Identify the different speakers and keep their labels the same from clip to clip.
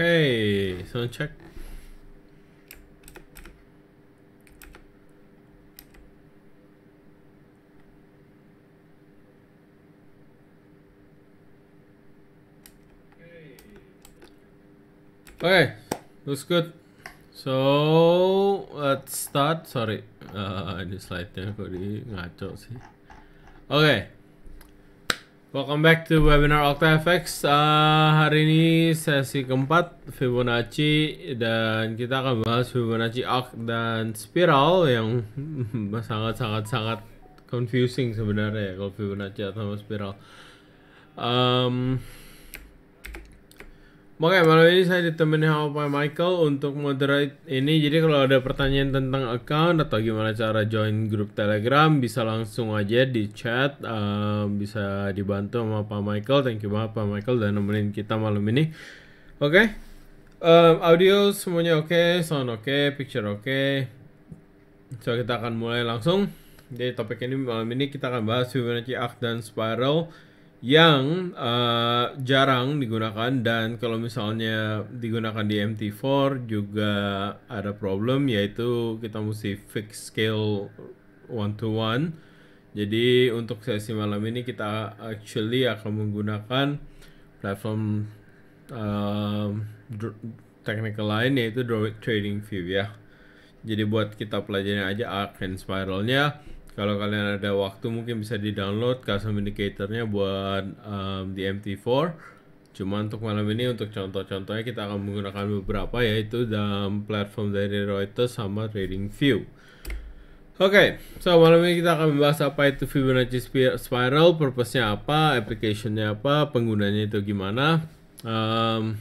Speaker 1: Okay, sound check. Okay, looks good. So let's start. Sorry, uh, ini slide-nya kok di ngaco sih. Okay. Welcome back to webinar OctaFX. Uh, ah, hari ini sesi keempat Fibonacci dan kita akan bahas Fibonacci arc dan spiral yang sangat sangat sangat confusing sebenarnya ya kalau Fibonacci atau spiral. Um, Oke, malam ini saya ditemani sama Pak Michael untuk moderate ini. Jadi kalau ada pertanyaan tentang account atau gimana cara join grup Telegram, bisa langsung aja di chat. Uh, bisa dibantu sama Pak Michael. Thank you banget Pak Michael dan nemenin kita malam ini. Oke, okay? Eh, um, audio semuanya oke, okay, sound oke, okay, picture oke. Okay. So kita akan mulai langsung. Jadi topik ini malam ini kita akan bahas Fibonacci Arc dan Spiral yang uh, jarang digunakan dan kalau misalnya digunakan di MT4 juga ada problem yaitu kita mesti fix scale one to one. Jadi untuk sesi malam ini kita actually akan menggunakan platform uh, technical lain yaitu Droid Trading View ya. Jadi buat kita pelajarin aja arc and spiralnya kalau kalian ada waktu mungkin bisa di download custom indicatornya buat um, di MT4 cuma untuk malam ini untuk contoh-contohnya kita akan menggunakan beberapa yaitu dalam platform dari Reuters sama View. Oke, okay, so malam ini kita akan membahas apa itu Fibonacci Spiral, purpose-nya apa, application-nya apa, penggunanya itu gimana. Um,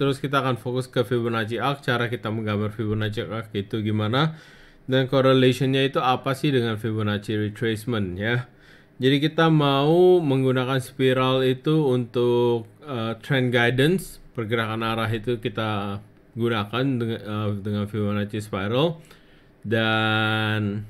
Speaker 1: terus kita akan fokus ke Fibonacci Arc, cara kita menggambar Fibonacci Arc itu gimana dan correlationnya itu apa sih dengan Fibonacci retracement ya jadi kita mau menggunakan spiral itu untuk uh, trend guidance pergerakan arah itu kita gunakan dengan, uh, dengan Fibonacci spiral dan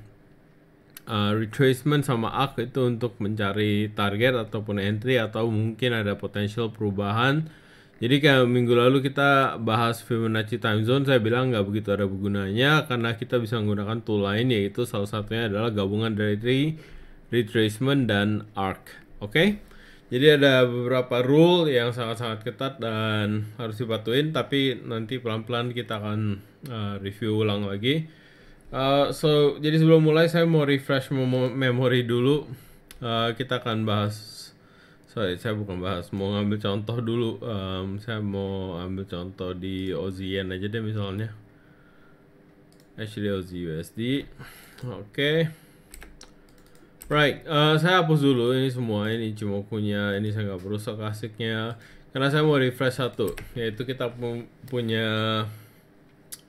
Speaker 1: uh, retracement sama arc itu untuk mencari target ataupun entry atau mungkin ada potensial perubahan jadi kayak minggu lalu kita bahas Fibonacci time zone, saya bilang nggak begitu ada gunanya karena kita bisa menggunakan tool lain yaitu salah satunya adalah gabungan dari retracement dan arc. Oke? Okay? Jadi ada beberapa rule yang sangat-sangat ketat dan harus dipatuhin, tapi nanti pelan-pelan kita akan uh, review ulang lagi. Uh, so, jadi sebelum mulai saya mau refresh memori dulu. Uh, kita akan bahas sorry saya bukan bahas mau ngambil contoh dulu um, saya mau ambil contoh di OZN aja deh misalnya actually OZUSD oke okay. right uh, saya hapus dulu ini semua ini cuma punya ini saya nggak perlu sok asiknya karena saya mau refresh satu yaitu kita punya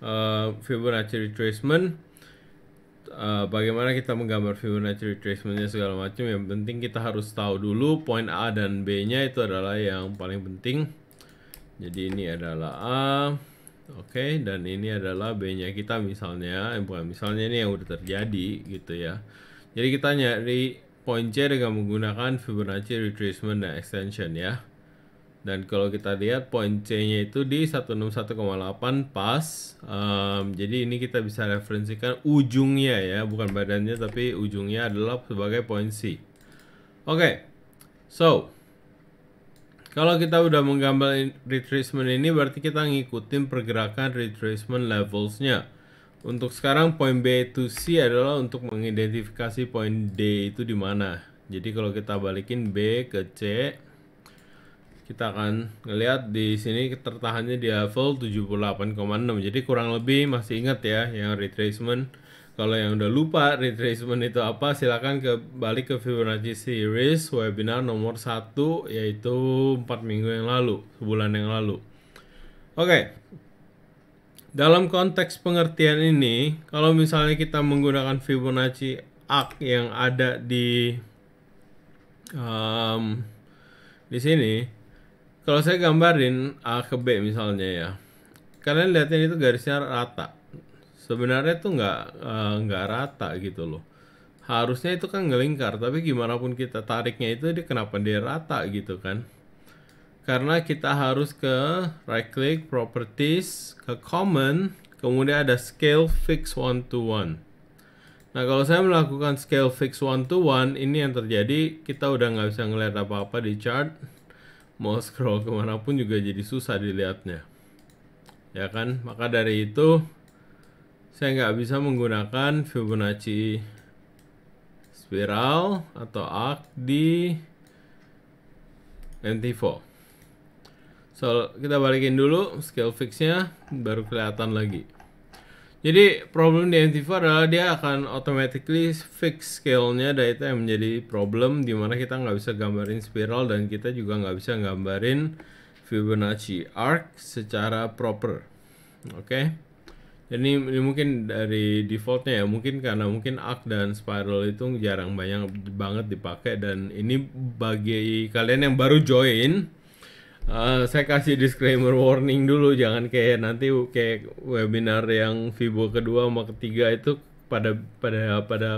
Speaker 1: uh, Fibonacci retracement uh, bagaimana kita menggambar Fibonacci retracementnya segala macam yang penting kita harus tahu dulu poin A dan B nya itu adalah yang paling penting jadi ini adalah A oke okay, dan ini adalah B nya kita misalnya eh, bukan misalnya ini yang udah terjadi gitu ya jadi kita nyari poin C dengan menggunakan Fibonacci retracement dan extension ya dan kalau kita lihat poin C-nya itu di 161,8 pas. Um, jadi ini kita bisa referensikan ujungnya ya, bukan badannya tapi ujungnya adalah sebagai poin C. Oke. Okay. So, kalau kita udah menggambar retracement ini berarti kita ngikutin pergerakan retracement levels-nya. Untuk sekarang poin B to C adalah untuk mengidentifikasi poin D itu di mana. Jadi kalau kita balikin B ke C, kita akan ngelihat di sini tertahannya di level 78,6 jadi kurang lebih masih ingat ya yang retracement kalau yang udah lupa retracement itu apa silahkan ke balik ke Fibonacci series webinar nomor 1 yaitu 4 minggu yang lalu sebulan yang lalu oke okay. dalam konteks pengertian ini kalau misalnya kita menggunakan Fibonacci arc yang ada di um, di sini kalau saya gambarin A ke B misalnya ya, kalian lihatnya itu garisnya rata. Sebenarnya tuh nggak eh, nggak uh, rata gitu loh. Harusnya itu kan ngelingkar, tapi gimana pun kita tariknya itu dia kenapa dia rata gitu kan? Karena kita harus ke right click properties ke common, kemudian ada scale fix one to one. Nah kalau saya melakukan scale fix one to one ini yang terjadi kita udah nggak bisa ngeliat apa-apa di chart mau scroll kemana pun juga jadi susah dilihatnya ya kan maka dari itu saya nggak bisa menggunakan Fibonacci spiral atau arc di mt 4 so kita balikin dulu scale fixnya baru kelihatan lagi jadi problem di MT4 adalah dia akan automatically fix scale-nya dan itu yang menjadi problem di mana kita nggak bisa gambarin spiral dan kita juga nggak bisa gambarin Fibonacci arc secara proper. Oke. Okay? ini mungkin dari defaultnya ya mungkin karena mungkin arc dan spiral itu jarang banyak banget dipakai dan ini bagi kalian yang baru join Uh, saya kasih disclaimer warning dulu jangan kayak nanti kayak webinar yang Vibo kedua sama ketiga itu pada pada pada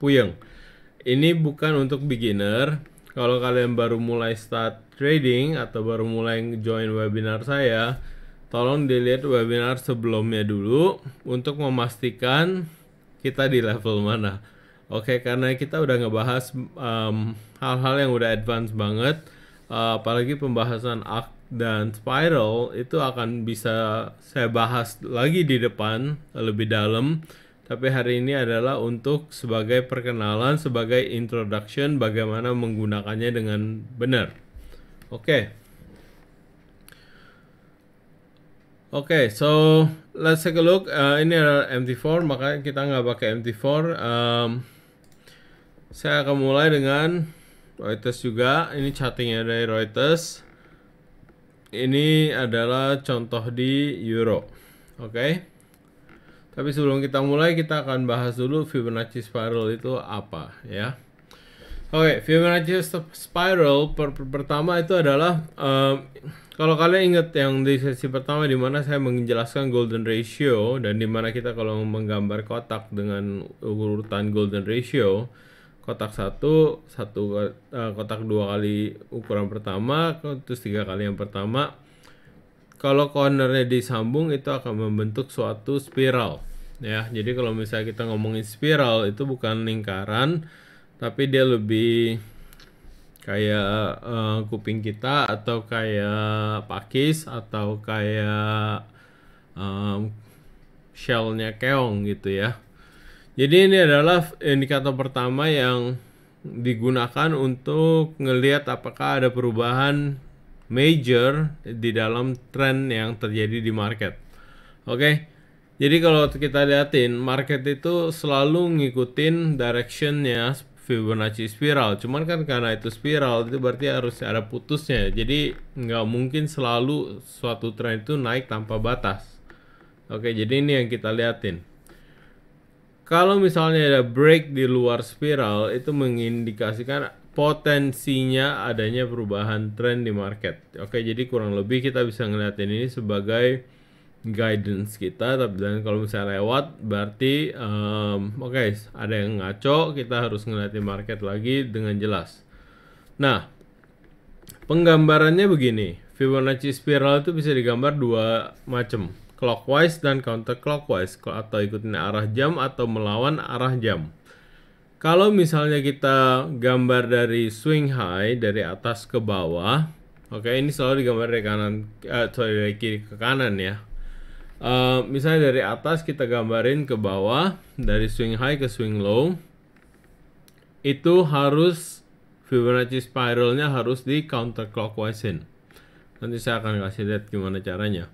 Speaker 1: puyeng. Ini bukan untuk beginner. Kalau kalian baru mulai start trading atau baru mulai join webinar saya, tolong dilihat webinar sebelumnya dulu untuk memastikan kita di level mana. Oke, karena kita udah ngebahas hal-hal um, hal -hal yang udah advance banget Eh, apalagi pembahasan ak dan spiral itu akan bisa saya bahas lagi di depan lebih dalam tapi hari ini adalah untuk sebagai perkenalan sebagai introduction bagaimana menggunakannya dengan benar oke okay. Oke, okay, so let's take a look. Uh, ini adalah MT4, makanya kita nggak pakai MT4. Um, saya akan mulai dengan Reuters juga ini chattingnya dari Reuters ini adalah contoh di euro oke okay? tapi sebelum kita mulai kita akan bahas dulu Fibonacci spiral itu apa ya oke okay, Fibonacci spiral per per pertama itu adalah um, kalau kalian ingat yang di sesi pertama di mana saya menjelaskan golden ratio dan di mana kita kalau menggambar kotak dengan urutan golden ratio kotak satu satu uh, kotak dua kali ukuran pertama terus tiga kali yang pertama kalau cornernya disambung itu akan membentuk suatu spiral ya jadi kalau misalnya kita ngomongin spiral itu bukan lingkaran tapi dia lebih kayak uh, kuping kita atau kayak pakis atau kayak um, shellnya keong gitu ya jadi ini adalah indikator pertama yang digunakan untuk ngelihat apakah ada perubahan major di dalam tren yang terjadi di market. Oke. Okay? Jadi kalau kita liatin market itu selalu ngikutin directionnya Fibonacci spiral. Cuman kan karena itu spiral itu berarti harus ada putusnya. Jadi nggak mungkin selalu suatu tren itu naik tanpa batas. Oke, jadi ini yang kita liatin. Kalau misalnya ada break di luar spiral, itu mengindikasikan potensinya adanya perubahan tren di market. Oke, jadi kurang lebih kita bisa ngeliatin ini sebagai guidance kita. Tapi dan kalau misalnya lewat, berarti um, oke okay, ada yang ngaco, kita harus ngeliatin market lagi dengan jelas. Nah, penggambarannya begini. Fibonacci spiral itu bisa digambar dua macam clockwise dan counterclockwise atau ikutin arah jam atau melawan arah jam. Kalau misalnya kita gambar dari swing high dari atas ke bawah, oke okay, ini selalu digambar dari kanan, eh, sorry dari kiri ke kanan ya. Uh, misalnya dari atas kita gambarin ke bawah dari swing high ke swing low, itu harus Fibonacci spiralnya harus di counterclockwise-in. Nanti saya akan kasih lihat gimana caranya.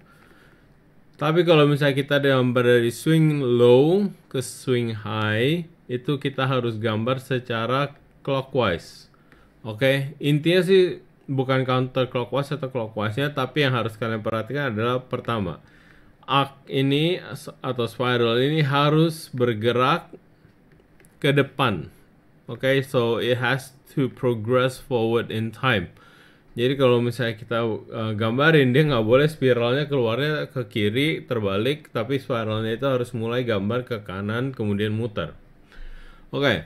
Speaker 1: Tapi kalau misalnya kita gambar dari swing low ke swing high, itu kita harus gambar secara clockwise. Oke, okay? intinya sih bukan counter clockwise atau clockwise-nya, tapi yang harus kalian perhatikan adalah pertama, arc ini atau spiral ini harus bergerak ke depan. Oke, okay? so it has to progress forward in time. Jadi kalau misalnya kita uh, gambarin dia nggak boleh spiralnya keluarnya ke kiri terbalik, tapi spiralnya itu harus mulai gambar ke kanan kemudian muter. Oke. Okay.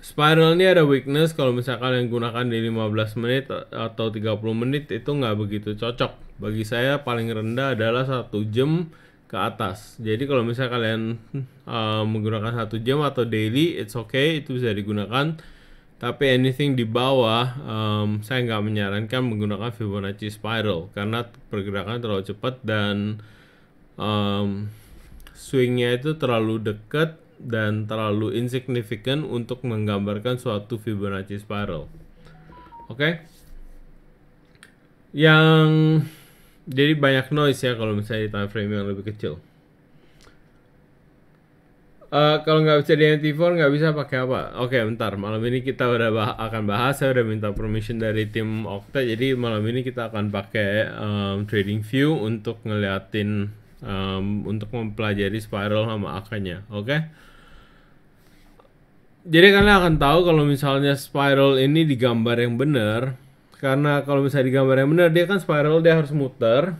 Speaker 1: Spiral ini ada weakness kalau misalnya kalian gunakan di 15 menit atau 30 menit itu nggak begitu cocok. Bagi saya paling rendah adalah satu jam ke atas. Jadi kalau misalnya kalian uh, menggunakan satu jam atau daily, it's okay, itu bisa digunakan tapi anything di bawah um, saya nggak menyarankan menggunakan Fibonacci spiral karena pergerakan terlalu cepat dan um, swingnya itu terlalu dekat dan terlalu insignificant untuk menggambarkan suatu Fibonacci spiral oke okay? yang jadi banyak noise ya kalau misalnya di time frame yang lebih kecil Uh, kalau nggak bisa di MT4 nggak bisa pakai apa? Oke, okay, bentar. Malam ini kita udah bah akan bahas. Saya udah minta permission dari tim Okta. Jadi malam ini kita akan pakai um, Trading View untuk ngeliatin um, untuk mempelajari spiral sama akarnya. Oke. Okay? Jadi kalian akan tahu kalau misalnya spiral ini digambar yang benar karena kalau misalnya digambar yang benar dia kan spiral dia harus muter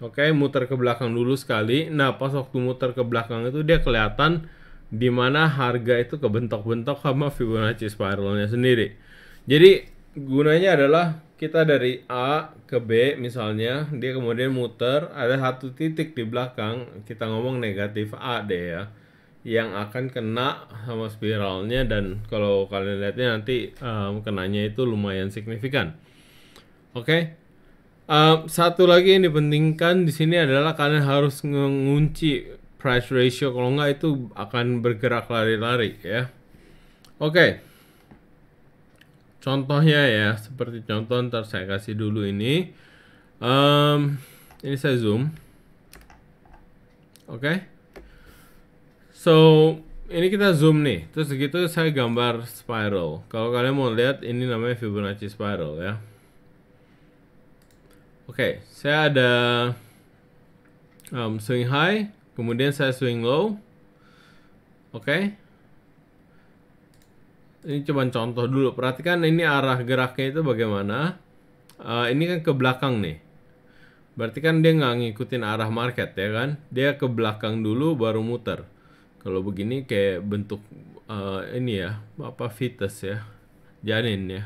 Speaker 1: Oke, okay, muter ke belakang dulu sekali. Nah, pas waktu muter ke belakang itu dia kelihatan di mana harga itu kebentok-bentok sama Fibonacci spiralnya sendiri. Jadi, gunanya adalah kita dari A ke B misalnya, dia kemudian muter, ada satu titik di belakang, kita ngomong negatif A deh ya, yang akan kena sama spiralnya dan kalau kalian lihatnya nanti um, kenanya itu lumayan signifikan. Oke, okay? Uh, satu lagi yang dipentingkan di sini adalah kalian harus mengunci price ratio kalau nggak itu akan bergerak lari-lari ya. Oke. Okay. Contohnya ya, seperti contoh ntar saya kasih dulu ini. Um, ini saya zoom. Oke. Okay. So, ini kita zoom nih. Terus segitu saya gambar spiral. Kalau kalian mau lihat ini namanya Fibonacci spiral ya. Oke, okay, saya ada um, swing high, kemudian saya swing low. Oke. Okay. Ini cuma contoh dulu. Perhatikan ini arah geraknya itu bagaimana. Uh, ini kan ke belakang nih. Berarti kan dia nggak ngikutin arah market ya kan. Dia ke belakang dulu baru muter. Kalau begini kayak bentuk uh, ini ya, apa fitas ya, janin ya.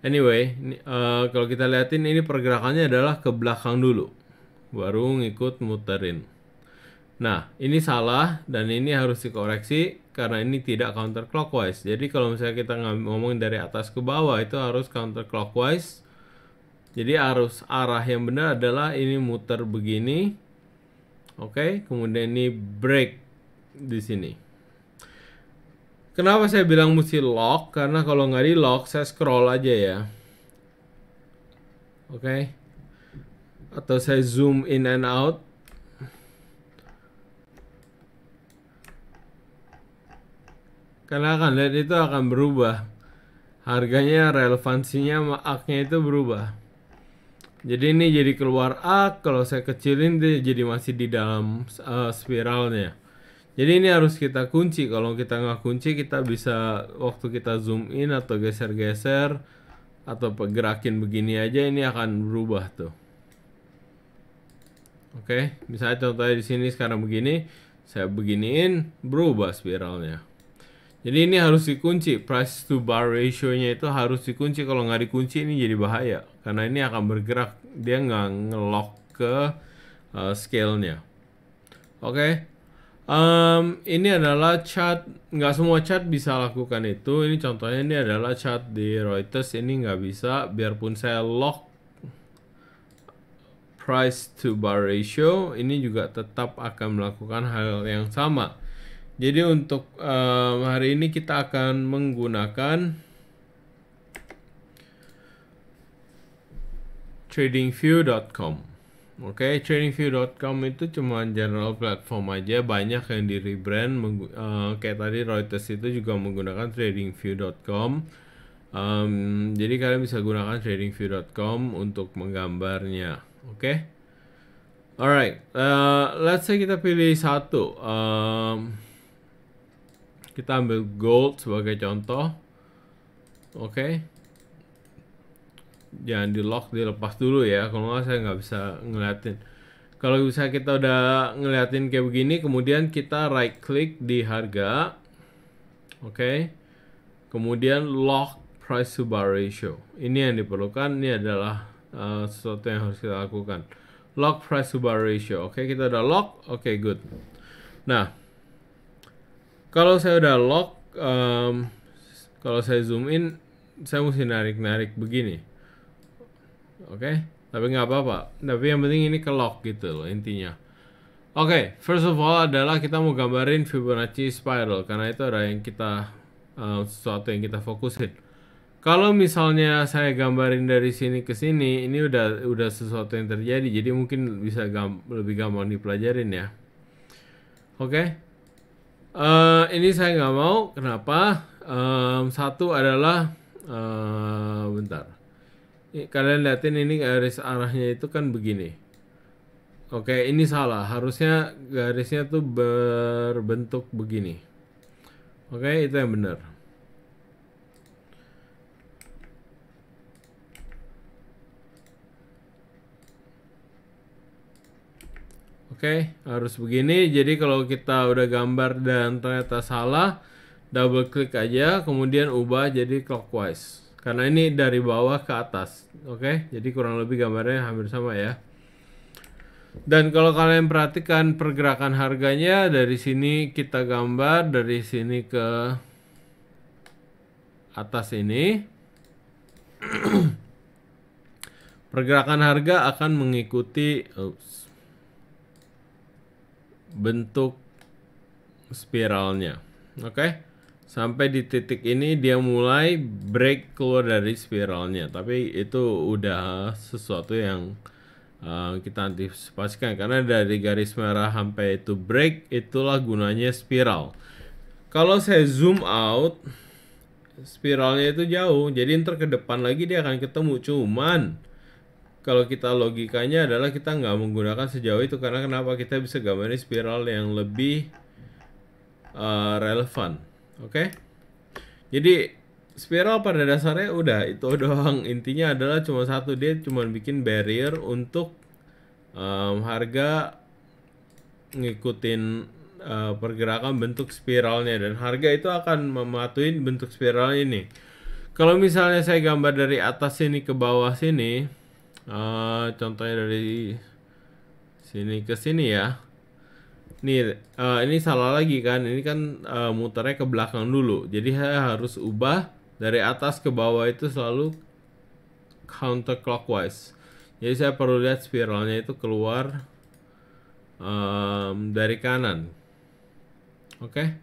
Speaker 1: Anyway, ini, uh, eh, kalau kita liatin ini pergerakannya adalah ke belakang dulu. Baru ngikut muterin. Nah, ini salah dan ini harus dikoreksi karena ini tidak counter clockwise. Jadi kalau misalnya kita ngomongin dari atas ke bawah itu harus counter clockwise. Jadi arus arah yang benar adalah ini muter begini. Oke, okay? kemudian ini break di sini. Kenapa saya bilang mesti lock? Karena kalau nggak di lock, saya scroll aja ya. Oke. Okay. Atau saya zoom in and out. Karena akan lihat itu akan berubah. Harganya, relevansinya, maaknya itu berubah. Jadi ini jadi keluar a, kalau saya kecilin dia jadi masih di dalam uh, spiralnya. Jadi ini harus kita kunci. Kalau kita nggak kunci, kita bisa waktu kita zoom in atau geser-geser atau gerakin begini aja ini akan berubah tuh. Oke, okay? misalnya contohnya di sini sekarang begini, saya beginiin berubah spiralnya. Jadi ini harus dikunci. Price to bar ratio-nya itu harus dikunci. Kalau nggak dikunci ini jadi bahaya karena ini akan bergerak. Dia nggak ngelock ke uh, scale-nya. Oke. Okay? Um, ini adalah chat, nggak semua chat bisa lakukan itu. Ini contohnya ini adalah chat di Reuters. Ini nggak bisa, biarpun saya lock price to bar ratio, ini juga tetap akan melakukan hal yang sama. Jadi untuk um, hari ini kita akan menggunakan tradingview.com. Oke, okay, tradingview.com itu cuma general platform aja, banyak yang di rebrand. Uh, kayak tadi Reuters itu juga menggunakan tradingview.com. Um, jadi kalian bisa gunakan tradingview.com untuk menggambarnya. Oke. Okay? Alright, uh, let's say kita pilih satu. Um, kita ambil gold sebagai contoh. Oke. Okay jangan di lock dilepas dulu ya kalau nggak saya nggak bisa ngeliatin kalau bisa kita udah ngeliatin kayak begini kemudian kita right click di harga oke okay. kemudian lock price to bar ratio ini yang diperlukan ini adalah uh, sesuatu yang harus kita lakukan lock price to bar ratio oke okay, kita udah lock oke okay, good nah kalau saya udah lock um, kalau saya zoom in saya mesti narik-narik begini oke okay? tapi nggak apa-apa tapi yang penting ini kelok gitu loh intinya oke okay, first of all adalah kita mau gambarin Fibonacci spiral karena itu ada yang kita uh, sesuatu yang kita fokusin kalau misalnya saya gambarin dari sini ke sini ini udah udah sesuatu yang terjadi jadi mungkin bisa gam, lebih gampang dipelajarin ya oke okay? uh, eh, ini saya nggak mau kenapa um, satu adalah uh, bentar kalian liatin ini garis arahnya itu kan begini oke ini salah harusnya garisnya tuh berbentuk begini oke itu yang benar Oke, harus begini. Jadi kalau kita udah gambar dan ternyata salah, double klik aja, kemudian ubah jadi clockwise karena ini dari bawah ke atas oke okay? jadi kurang lebih gambarnya hampir sama ya dan kalau kalian perhatikan pergerakan harganya dari sini kita gambar dari sini ke atas ini pergerakan harga akan mengikuti oops, bentuk spiralnya oke okay? sampai di titik ini dia mulai break keluar dari spiralnya tapi itu udah sesuatu yang uh, kita antisipasikan karena dari garis merah sampai itu break itulah gunanya spiral kalau saya zoom out spiralnya itu jauh jadi ntar ke depan lagi dia akan ketemu cuman kalau kita logikanya adalah kita nggak menggunakan sejauh itu karena kenapa kita bisa gambarin spiral yang lebih uh, relevan Oke. Okay? Jadi spiral pada dasarnya udah itu doang intinya adalah cuma satu dia cuma bikin barrier untuk um, harga ngikutin uh, pergerakan bentuk spiralnya dan harga itu akan mematuhi bentuk spiral ini kalau misalnya saya gambar dari atas sini ke bawah sini uh, contohnya dari sini ke sini ya nih uh, ini salah lagi kan ini kan uh, muternya ke belakang dulu jadi saya harus ubah dari atas ke bawah itu selalu counterclockwise jadi saya perlu lihat spiralnya itu keluar um, dari kanan oke okay?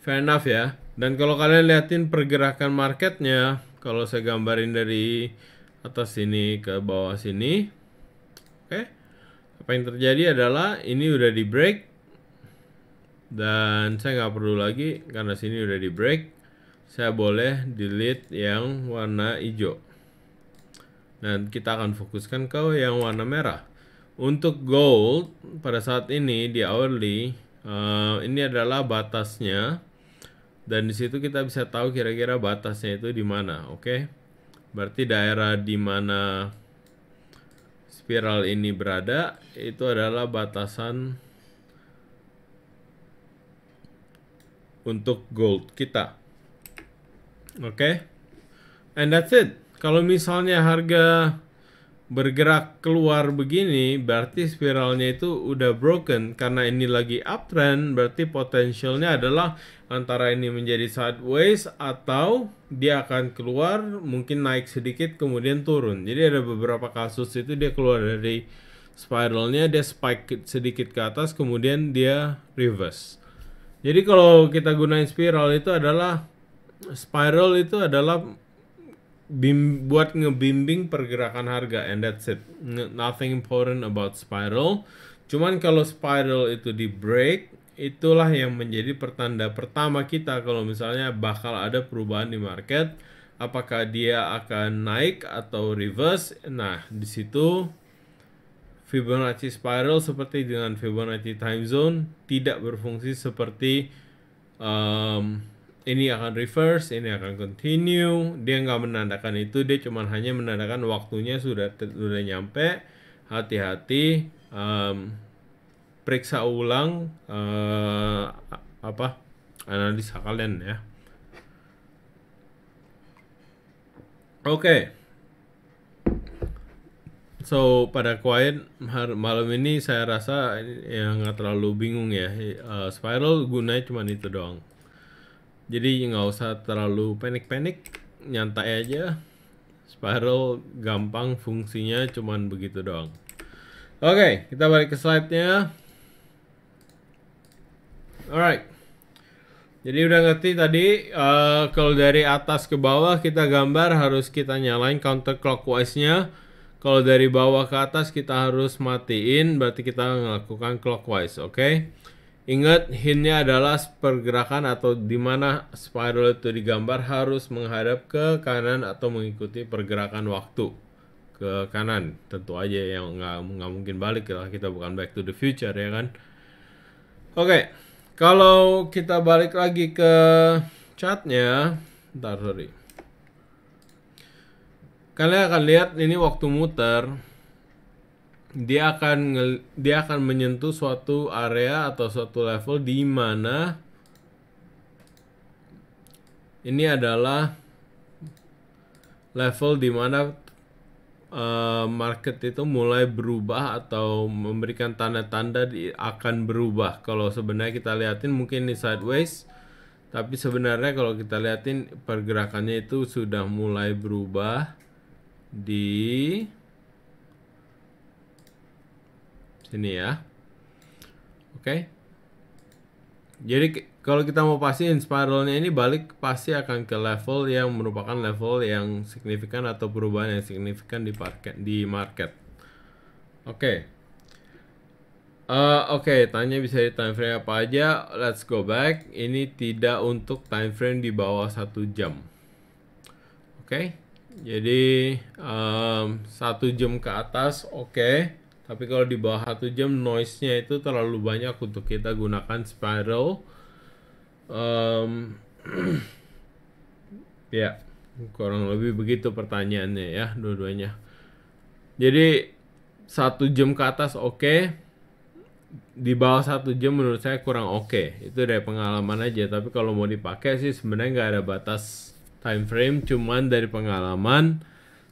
Speaker 1: fair enough ya dan kalau kalian lihatin pergerakan marketnya kalau saya gambarin dari atas sini ke bawah sini Oke. Apa yang terjadi adalah ini udah di break dan saya nggak perlu lagi karena sini udah di break. Saya boleh delete yang warna hijau. Dan kita akan fokuskan ke yang warna merah. Untuk gold pada saat ini di hourly uh, ini adalah batasnya dan di situ kita bisa tahu kira-kira batasnya itu di mana, oke? Okay? Berarti daerah di mana spiral ini berada itu adalah batasan untuk gold kita. Oke. Okay? And that's it. Kalau misalnya harga bergerak keluar begini, berarti spiralnya itu udah broken. Karena ini lagi uptrend, berarti potensialnya adalah antara ini menjadi sideways atau dia akan keluar mungkin naik sedikit kemudian turun jadi ada beberapa kasus itu dia keluar dari spiralnya dia spike sedikit ke atas kemudian dia reverse jadi kalau kita gunain spiral itu adalah spiral itu adalah bim, buat ngebimbing pergerakan harga and that's it nothing important about spiral cuman kalau spiral itu di break itulah yang menjadi pertanda pertama kita kalau misalnya bakal ada perubahan di market apakah dia akan naik atau reverse nah di situ Fibonacci spiral seperti dengan Fibonacci time zone tidak berfungsi seperti um, ini akan reverse, ini akan continue. Dia nggak menandakan itu, dia cuma hanya menandakan waktunya sudah sudah nyampe. Hati-hati, um, periksa ulang uh, apa analisa kalian ya. Oke. Okay. So pada quiet malam ini saya rasa yang nggak terlalu bingung ya. Uh, spiral gunanya cuma itu doang. Jadi nggak usah terlalu panik-panik, nyantai aja. Spiral gampang fungsinya cuman begitu doang. Oke, okay, kita balik ke slide-nya. Alright. Jadi udah ngerti tadi uh, kalau dari atas ke bawah kita gambar harus kita nyalain counter clockwise-nya. Kalau dari bawah ke atas kita harus matiin berarti kita melakukan clockwise, oke? Okay? Ingat hintnya adalah pergerakan atau di mana spiral itu digambar harus menghadap ke kanan atau mengikuti pergerakan waktu ke kanan. Tentu aja yang nggak nggak mungkin balik lah kita bukan back to the future ya kan. Oke. Okay. Kalau kita balik lagi ke chatnya, ntar sorry. Kalian akan lihat ini waktu muter, dia akan dia akan menyentuh suatu area atau suatu level di mana ini adalah level di mana Eh, market itu mulai berubah atau memberikan tanda-tanda akan berubah. Kalau sebenarnya kita liatin mungkin ini sideways, tapi sebenarnya kalau kita liatin pergerakannya itu sudah mulai berubah di sini ya. Oke. Okay. Jadi kalau kita mau pastiin spiralnya ini balik pasti akan ke level yang merupakan level yang signifikan atau perubahan yang signifikan di market di market. Oke. Okay. Uh, eh, Oke, okay, tanya bisa di time frame apa aja. Let's go back. Ini tidak untuk time frame di bawah satu jam. Oke, okay? jadi satu jam ke atas, oke. Okay. Tapi kalau di bawah satu jam, noise-nya itu terlalu banyak untuk kita gunakan spiral Um, ya, kurang lebih begitu pertanyaannya ya, dua-duanya. Jadi satu jam ke atas oke, okay. di bawah satu jam menurut saya kurang oke. Okay. Itu dari pengalaman aja. Tapi kalau mau dipakai sih sebenarnya nggak ada batas time frame, cuman dari pengalaman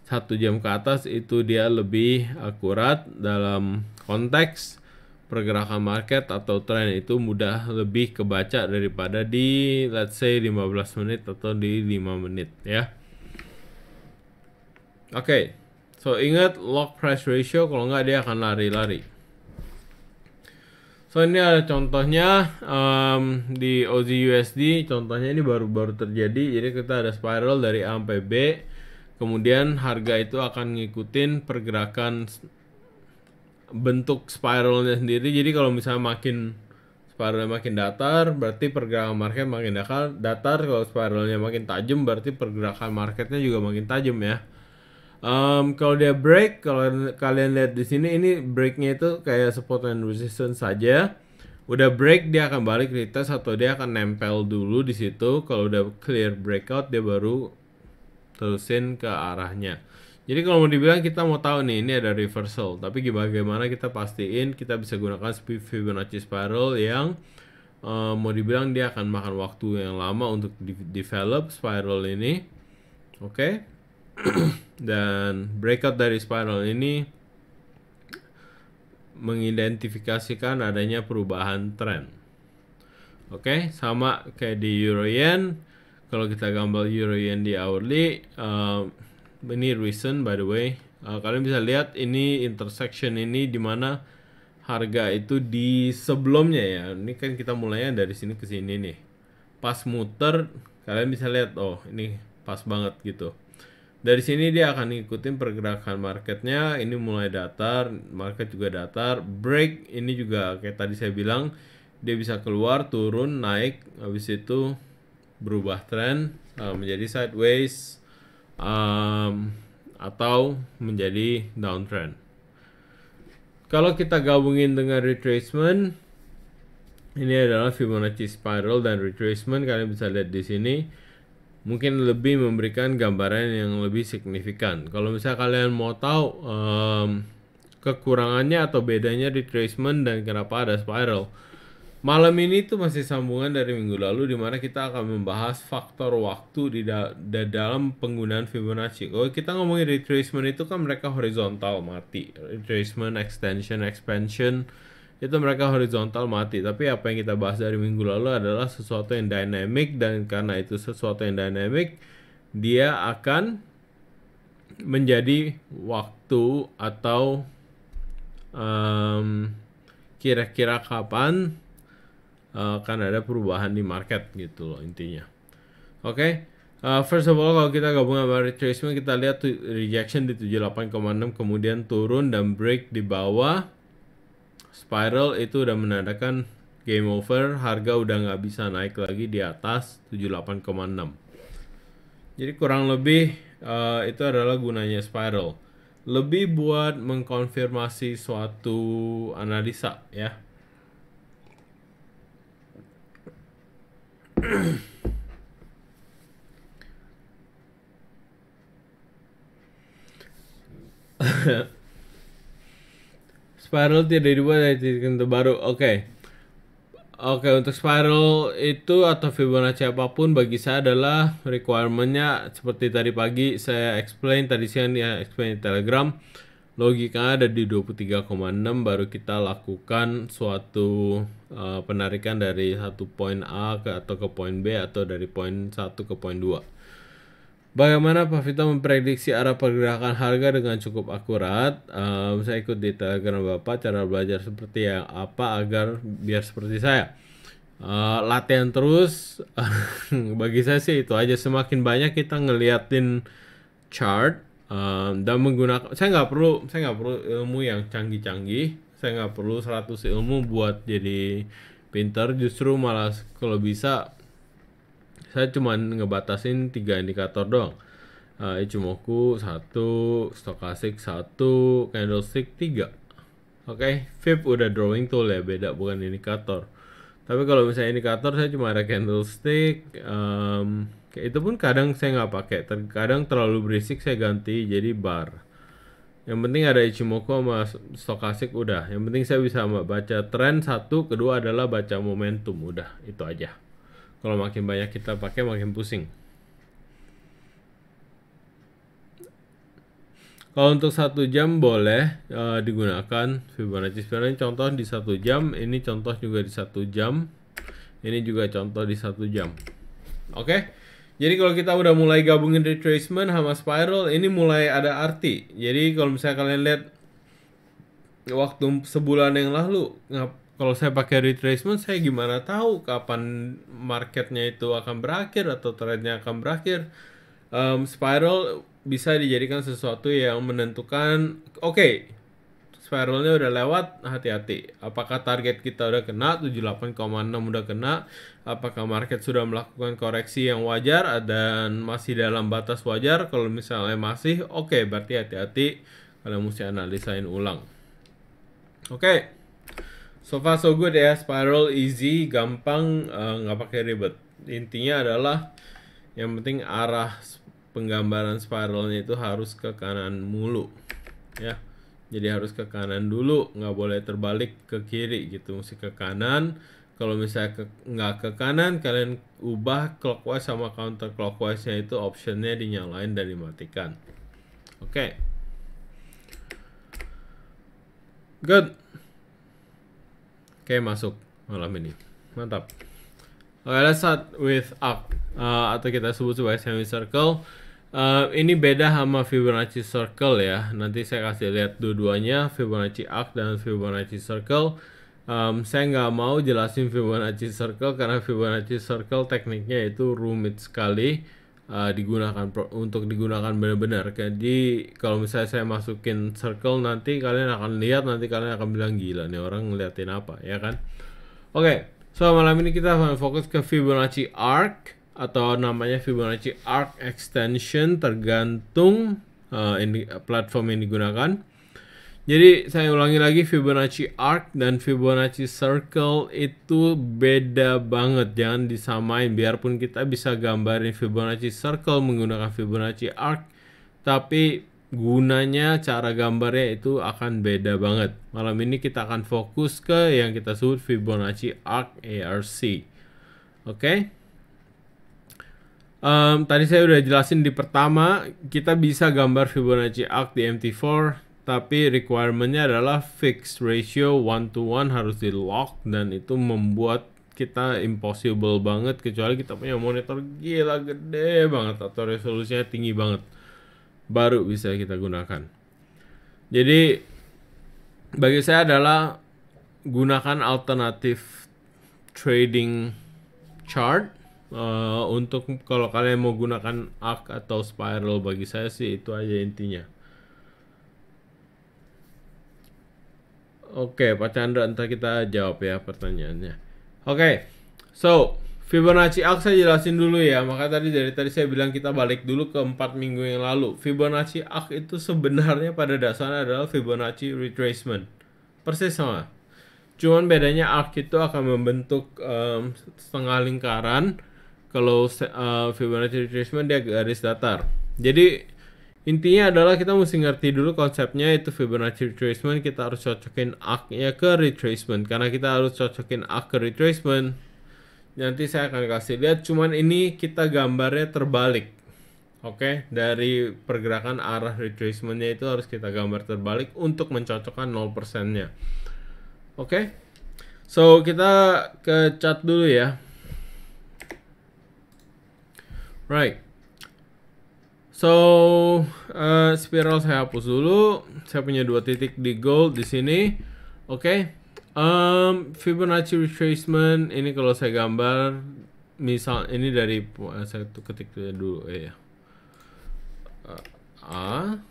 Speaker 1: satu jam ke atas itu dia lebih akurat dalam konteks pergerakan market atau tren itu mudah lebih kebaca daripada di let's say 15 menit atau di 5 menit ya. Oke. Okay. So ingat lock price ratio kalau nggak dia akan lari-lari. So ini ada contohnya um, di OZUSD, USD contohnya ini baru-baru terjadi jadi kita ada spiral dari A sampai B kemudian harga itu akan ngikutin pergerakan bentuk spiralnya sendiri. Jadi kalau misalnya makin spiralnya makin datar, berarti pergerakan market makin datar. Datar kalau spiralnya makin tajam, berarti pergerakan marketnya juga makin tajam ya. Um, kalau dia break, kalau kalian lihat di sini, ini breaknya itu kayak support and resistance saja. Udah break dia akan balik retest atau dia akan nempel dulu di situ. Kalau udah clear breakout dia baru terusin ke arahnya. Jadi kalau mau dibilang kita mau tahu nih ini ada reversal, tapi bagaimana kita pastiin kita bisa gunakan speed Fibonacci spiral yang uh, mau dibilang dia akan makan waktu yang lama untuk di develop spiral ini. Oke. Okay? Dan breakout dari spiral ini mengidentifikasikan adanya perubahan trend. Oke, okay? sama kayak di euro yen. Kalau kita gambar euro yen di hourly um, ini recent by the way uh, kalian bisa lihat ini intersection ini dimana harga itu di sebelumnya ya ini kan kita mulainya dari sini ke sini nih pas muter kalian bisa lihat oh ini pas banget gitu dari sini dia akan ngikutin pergerakan marketnya ini mulai datar market juga datar break ini juga kayak tadi saya bilang dia bisa keluar turun naik habis itu berubah trend uh, menjadi sideways um, atau menjadi downtrend. Kalau kita gabungin dengan retracement, ini adalah Fibonacci spiral dan retracement. Kalian bisa lihat di sini, mungkin lebih memberikan gambaran yang lebih signifikan. Kalau misalnya kalian mau tahu um, kekurangannya atau bedanya retracement dan kenapa ada spiral, Malam ini tuh masih sambungan dari minggu lalu di mana kita akan membahas faktor waktu di da da dalam penggunaan Fibonacci. Kalau kita ngomongin retracement itu kan mereka horizontal mati. Retracement, extension, expansion itu mereka horizontal mati. Tapi apa yang kita bahas dari minggu lalu adalah sesuatu yang dynamic dan karena itu sesuatu yang dynamic dia akan menjadi waktu atau um, kira-kira kapan Eh, kan ada perubahan di market gitu loh intinya. Oke. Okay? Uh, eh, first of all kalau kita gabung sama retracement kita lihat rejection di 78,6 kemudian turun dan break di bawah spiral itu udah menandakan game over harga udah nggak bisa naik lagi di atas 78,6 jadi kurang lebih uh, itu adalah gunanya spiral lebih buat mengkonfirmasi suatu analisa ya spiral tidak dibuat dari titik terbaru. Oke. Okay. Oke, okay, untuk spiral itu atau Fibonacci apapun bagi saya adalah requirementnya seperti tadi pagi saya explain, tadi siang ya explain di Telegram logika ada di 23,6 baru kita lakukan suatu uh, penarikan dari satu poin A ke atau ke poin B atau dari poin 1 ke poin 2. Bagaimana Pak Vito memprediksi arah pergerakan harga dengan cukup akurat? Um, saya ikut di Telegram Bapak cara belajar seperti yang apa agar biar seperti saya. Uh, latihan terus bagi saya sih itu aja semakin banyak kita ngeliatin chart um, dan menggunakan saya nggak perlu saya nggak perlu ilmu yang canggih-canggih saya nggak perlu 100 ilmu buat jadi pinter justru malah kalau bisa saya cuma ngebatasin tiga indikator doang uh, Ichimoku satu stokastik satu candlestick tiga oke okay? FIB udah drawing tool ya beda bukan indikator tapi kalau misalnya indikator saya cuma ada candlestick um, Kayak itu pun kadang saya nggak pakai, terkadang terlalu berisik saya ganti jadi bar. Yang penting ada Ichimoku sama Stokastik udah. Yang penting saya bisa baca tren satu, kedua adalah baca momentum udah itu aja. Kalau makin banyak kita pakai makin pusing. Kalau untuk satu jam boleh uh, digunakan Fibonacci sebenarnya contoh di satu jam, ini contoh juga di satu jam, ini juga contoh di satu jam. Oke? Okay? Jadi kalau kita udah mulai gabungin retracement sama spiral ini mulai ada arti. Jadi kalau misalnya kalian lihat waktu sebulan yang lalu kalau saya pakai retracement saya gimana tahu kapan marketnya itu akan berakhir atau trendnya akan berakhir. Um, spiral bisa dijadikan sesuatu yang menentukan oke okay, Spiralnya udah lewat, hati-hati. Apakah target kita udah kena, 78,6 udah kena, apakah market sudah melakukan koreksi yang wajar dan masih dalam batas wajar, kalau misalnya masih, oke, okay, berarti hati-hati, kalian mesti analisain ulang. Oke. Okay. So far so good ya, spiral easy, gampang, eh, nggak uh, pakai ribet. Intinya adalah yang penting arah penggambaran spiralnya itu harus ke kanan mulu. Ya jadi harus ke kanan dulu nggak boleh terbalik ke kiri gitu mesti ke kanan kalau misalnya ke, nggak ke kanan kalian ubah clockwise sama counter clockwise nya itu optionnya dinyalain dan dimatikan oke okay. good oke okay, masuk malam ini mantap oke okay, let's start with up uh, atau kita sebut sebagai semicircle circle Uh, ini beda sama Fibonacci Circle ya. Nanti saya kasih lihat dua-duanya Fibonacci Arc dan Fibonacci Circle. Um, saya nggak mau jelasin Fibonacci Circle karena Fibonacci Circle tekniknya itu rumit sekali uh, digunakan untuk digunakan benar-benar. Jadi kalau misalnya saya masukin circle nanti kalian akan lihat nanti kalian akan bilang gila nih orang ngeliatin apa ya kan? Oke, okay, so malam ini kita akan fokus ke Fibonacci Arc atau namanya Fibonacci Arc Extension tergantung uh, ini, platform yang digunakan. Jadi saya ulangi lagi Fibonacci Arc dan Fibonacci Circle itu beda banget jangan disamain biarpun kita bisa gambarin Fibonacci Circle menggunakan Fibonacci Arc tapi gunanya cara gambarnya itu akan beda banget. Malam ini kita akan fokus ke yang kita sebut Fibonacci Arc ARC. Oke? Okay? Um, tadi saya udah jelasin di pertama, kita bisa gambar Fibonacci arc di MT4, tapi requirementnya adalah fixed ratio one to one harus di lock dan itu membuat kita impossible banget kecuali kita punya monitor gila gede banget atau resolusinya tinggi banget baru bisa kita gunakan jadi bagi saya adalah gunakan alternatif trading chart Eh, untuk kalau kalian mau gunakan arc atau spiral bagi saya sih itu aja intinya Oke, okay, Pak Chandra, entah kita jawab ya pertanyaannya. Oke, okay, so Fibonacci arc saya jelasin dulu ya. Maka tadi dari tadi saya bilang kita balik dulu ke empat minggu yang lalu. Fibonacci arc itu sebenarnya pada dasarnya adalah Fibonacci retracement. Persis sama. Cuman bedanya arc itu akan membentuk um, setengah lingkaran kalau uh, Fibonacci retracement dia garis datar. Jadi intinya adalah kita mesti ngerti dulu konsepnya itu Fibonacci retracement kita harus cocokin arc-nya ke retracement karena kita harus cocokin ak ke retracement. Nanti saya akan kasih lihat cuman ini kita gambarnya terbalik. Oke, okay? dari pergerakan arah retracementnya itu harus kita gambar terbalik untuk mencocokkan 0%-nya. Oke. Okay? So, kita ke chat dulu ya. Right. So, uh, spiral saya hapus dulu. Saya punya dua titik di gold di sini. Oke. Okay. Um, Fibonacci retracement ini kalau saya gambar misal ini dari uh, saya ketik dulu eh, ya. Uh, A.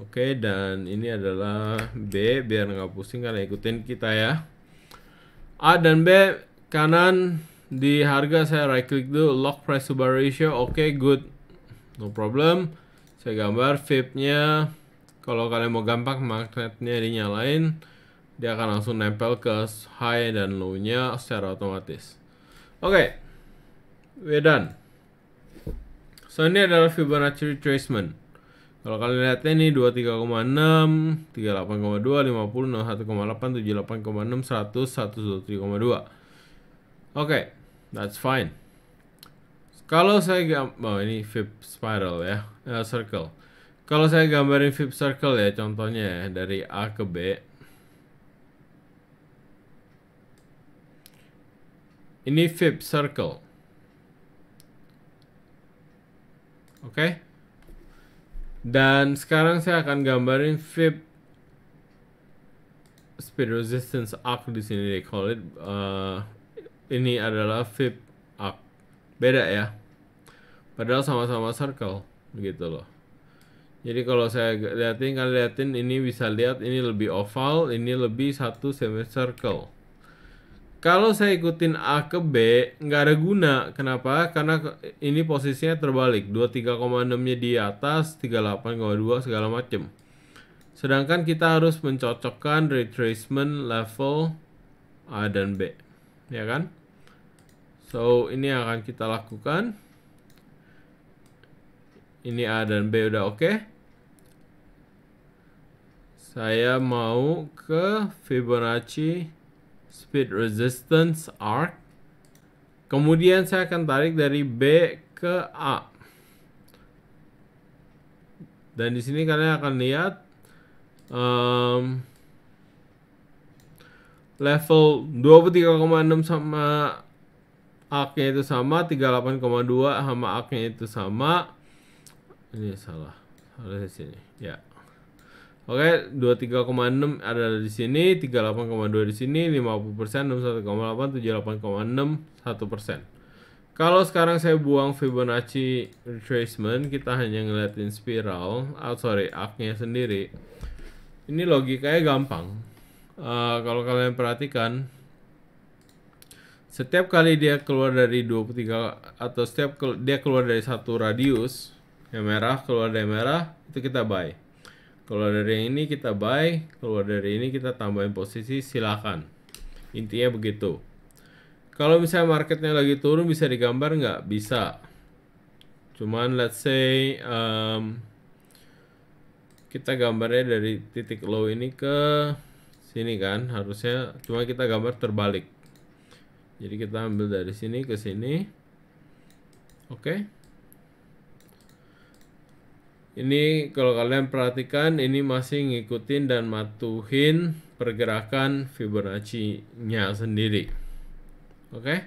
Speaker 1: Oke, okay, dan ini adalah B biar nggak pusing karena ikutin kita ya. A dan B kanan di harga saya right click dulu, lock price to buy ratio, oke okay, good. No problem. Saya gambar VIP nya Kalau kalian mau gampang magnetnya dinyalain, dia akan langsung nempel ke high dan low-nya secara otomatis. Oke. Okay. We're done. So ini adalah Fibonacci retracement. Kalau kalian lihatnya ini 23,6, 38,2, 50, 61,8, 78,6, 100, 123,2. Oke, okay, that's fine. Kalau saya gam, oh ini VIP spiral ya, uh, circle. Kalau saya gambarin fib circle ya, contohnya ya, dari A ke B. Ini fib circle. Oke. Okay? Dan sekarang saya akan gambarin fib speed resistance arc di sini they call it uh, ini adalah VIP up. Beda ya. Padahal sama-sama circle gitu loh. Jadi kalau saya liatin kan liatin ini bisa lihat ini lebih oval, ini lebih satu semicircle. Kalau saya ikutin A ke B nggak ada guna. Kenapa? Karena ini posisinya terbalik. 23,6-nya di atas, 38,2 segala macem. Sedangkan kita harus mencocokkan retracement level A dan B ya kan so ini yang akan kita lakukan ini A dan B udah oke okay. saya mau ke Fibonacci speed resistance arc kemudian saya akan tarik dari B ke A dan di sini kalian akan lihat um, level 23,6 sama arc itu sama, 38,2 sama arc-nya itu sama. Ini salah. ada di sini. Ya. Oke, 23,6 ada di sini, 38,2 di sini, 50%, 61,8, satu persen Kalau sekarang saya buang Fibonacci retracement, kita hanya ngeliatin spiral, oh, sorry, arc sendiri. Ini logikanya gampang uh, kalau kalian perhatikan setiap kali dia keluar dari 23 atau setiap ke, dia keluar dari satu radius yang merah keluar dari merah itu kita buy keluar dari yang ini kita buy keluar dari ini kita tambahin posisi silakan intinya begitu kalau misalnya marketnya lagi turun bisa digambar nggak bisa cuman let's say um, kita gambarnya dari titik low ini ke sini kan harusnya cuma kita gambar terbalik jadi kita ambil dari sini ke sini oke okay. ini kalau kalian perhatikan ini masih ngikutin dan matuhin pergerakan Fibonacci nya sendiri oke okay?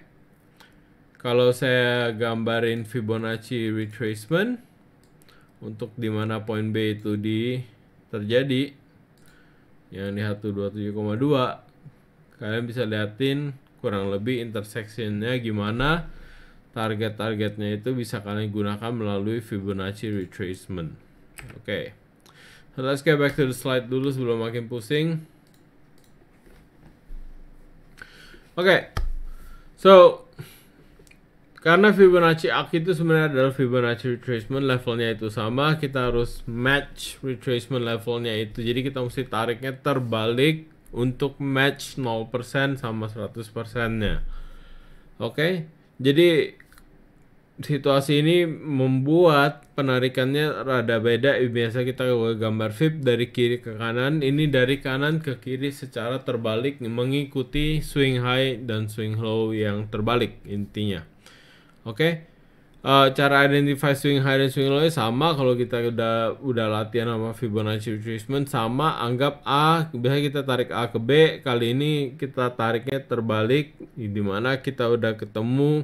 Speaker 1: kalau saya gambarin Fibonacci retracement untuk dimana poin B itu di terjadi yang di 127,2 kalian bisa liatin kurang lebih intersectionnya gimana target-targetnya itu bisa kalian gunakan melalui Fibonacci retracement oke okay. so let's get back to the slide dulu sebelum makin pusing oke okay. so karena Fibonacci arc itu sebenarnya adalah Fibonacci retracement levelnya itu sama, kita harus match retracement levelnya itu. Jadi kita mesti tariknya terbalik untuk match 0% sama 100%-nya. Oke. Okay? Jadi situasi ini membuat penarikannya rada beda. Biasa kita gambar VIP dari kiri ke kanan, ini dari kanan ke kiri secara terbalik mengikuti swing high dan swing low yang terbalik intinya. Oke. Okay? Uh, eh, cara identify swing high dan swing low sama kalau kita udah udah latihan sama Fibonacci retracement sama anggap A biasanya kita tarik A ke B kali ini kita tariknya terbalik di mana kita udah ketemu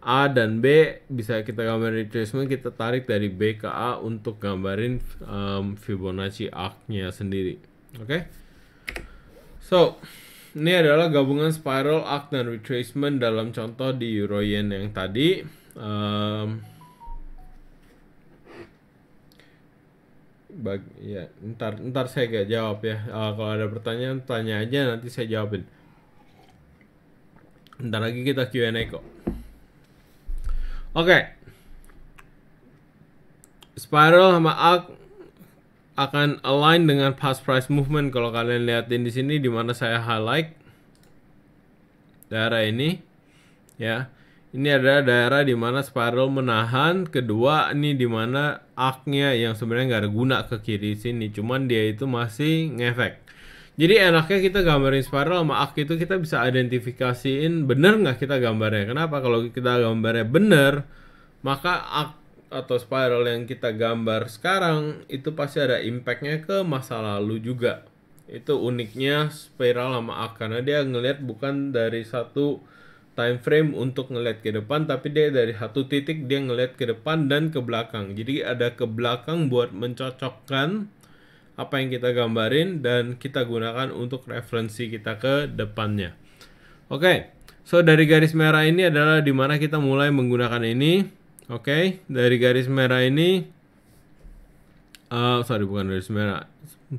Speaker 1: A dan B bisa kita gambar retracement kita tarik dari B ke A untuk gambarin um, Fibonacci arc-nya sendiri oke okay? so ini adalah gabungan spiral arc dan retracement dalam contoh di euro yen yang tadi um, bag ya ntar ntar saya gak jawab ya uh, kalau ada pertanyaan tanya aja nanti saya jawabin ntar lagi kita Q&A kok oke okay. spiral sama arc akan align dengan past price movement kalau kalian lihatin di sini di mana saya highlight daerah ini ya ini adalah daerah di mana spiral menahan kedua ini di mana arc yang sebenarnya nggak ada guna ke kiri sini cuman dia itu masih ngefek jadi enaknya kita gambarin spiral sama arc itu kita bisa identifikasiin bener nggak kita gambarnya kenapa kalau kita gambarnya bener maka arc atau spiral yang kita gambar sekarang itu pasti ada impactnya ke masa lalu juga itu uniknya spiral sama A ah, karena dia ngelihat bukan dari satu time frame untuk ngelihat ke depan tapi dia dari satu titik dia ngelihat ke depan dan ke belakang jadi ada ke belakang buat mencocokkan apa yang kita gambarin dan kita gunakan untuk referensi kita ke depannya oke okay. so dari garis merah ini adalah dimana kita mulai menggunakan ini Oke, okay, dari garis merah ini, uh, sorry bukan garis merah,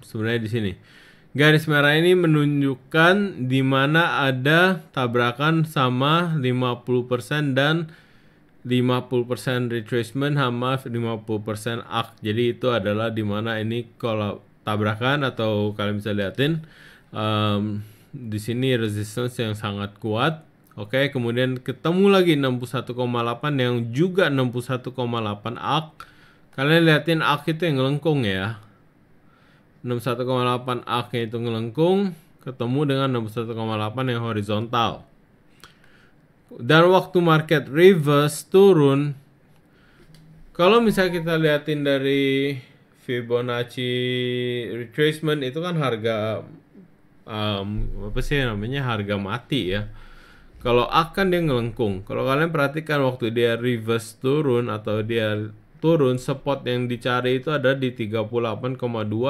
Speaker 1: sebenarnya di sini. Garis merah ini menunjukkan di mana ada tabrakan sama 50% dan 50% retracement sama 50% arc. Jadi itu adalah di mana ini kalau tabrakan atau kalian bisa lihatin um, di sini resistance yang sangat kuat Oke, kemudian ketemu lagi 61,8 yang juga 61,8 ak. Kalian liatin ak itu yang ngelengkung ya. 61,8 ak itu ngelengkung, ketemu dengan 61,8 yang horizontal. Dan waktu market reverse turun, kalau misalnya kita liatin dari Fibonacci retracement itu kan harga um, apa sih namanya harga mati ya kalau akan dia ngelengkung. Kalau kalian perhatikan waktu dia reverse turun atau dia turun, spot yang dicari itu ada di 38,2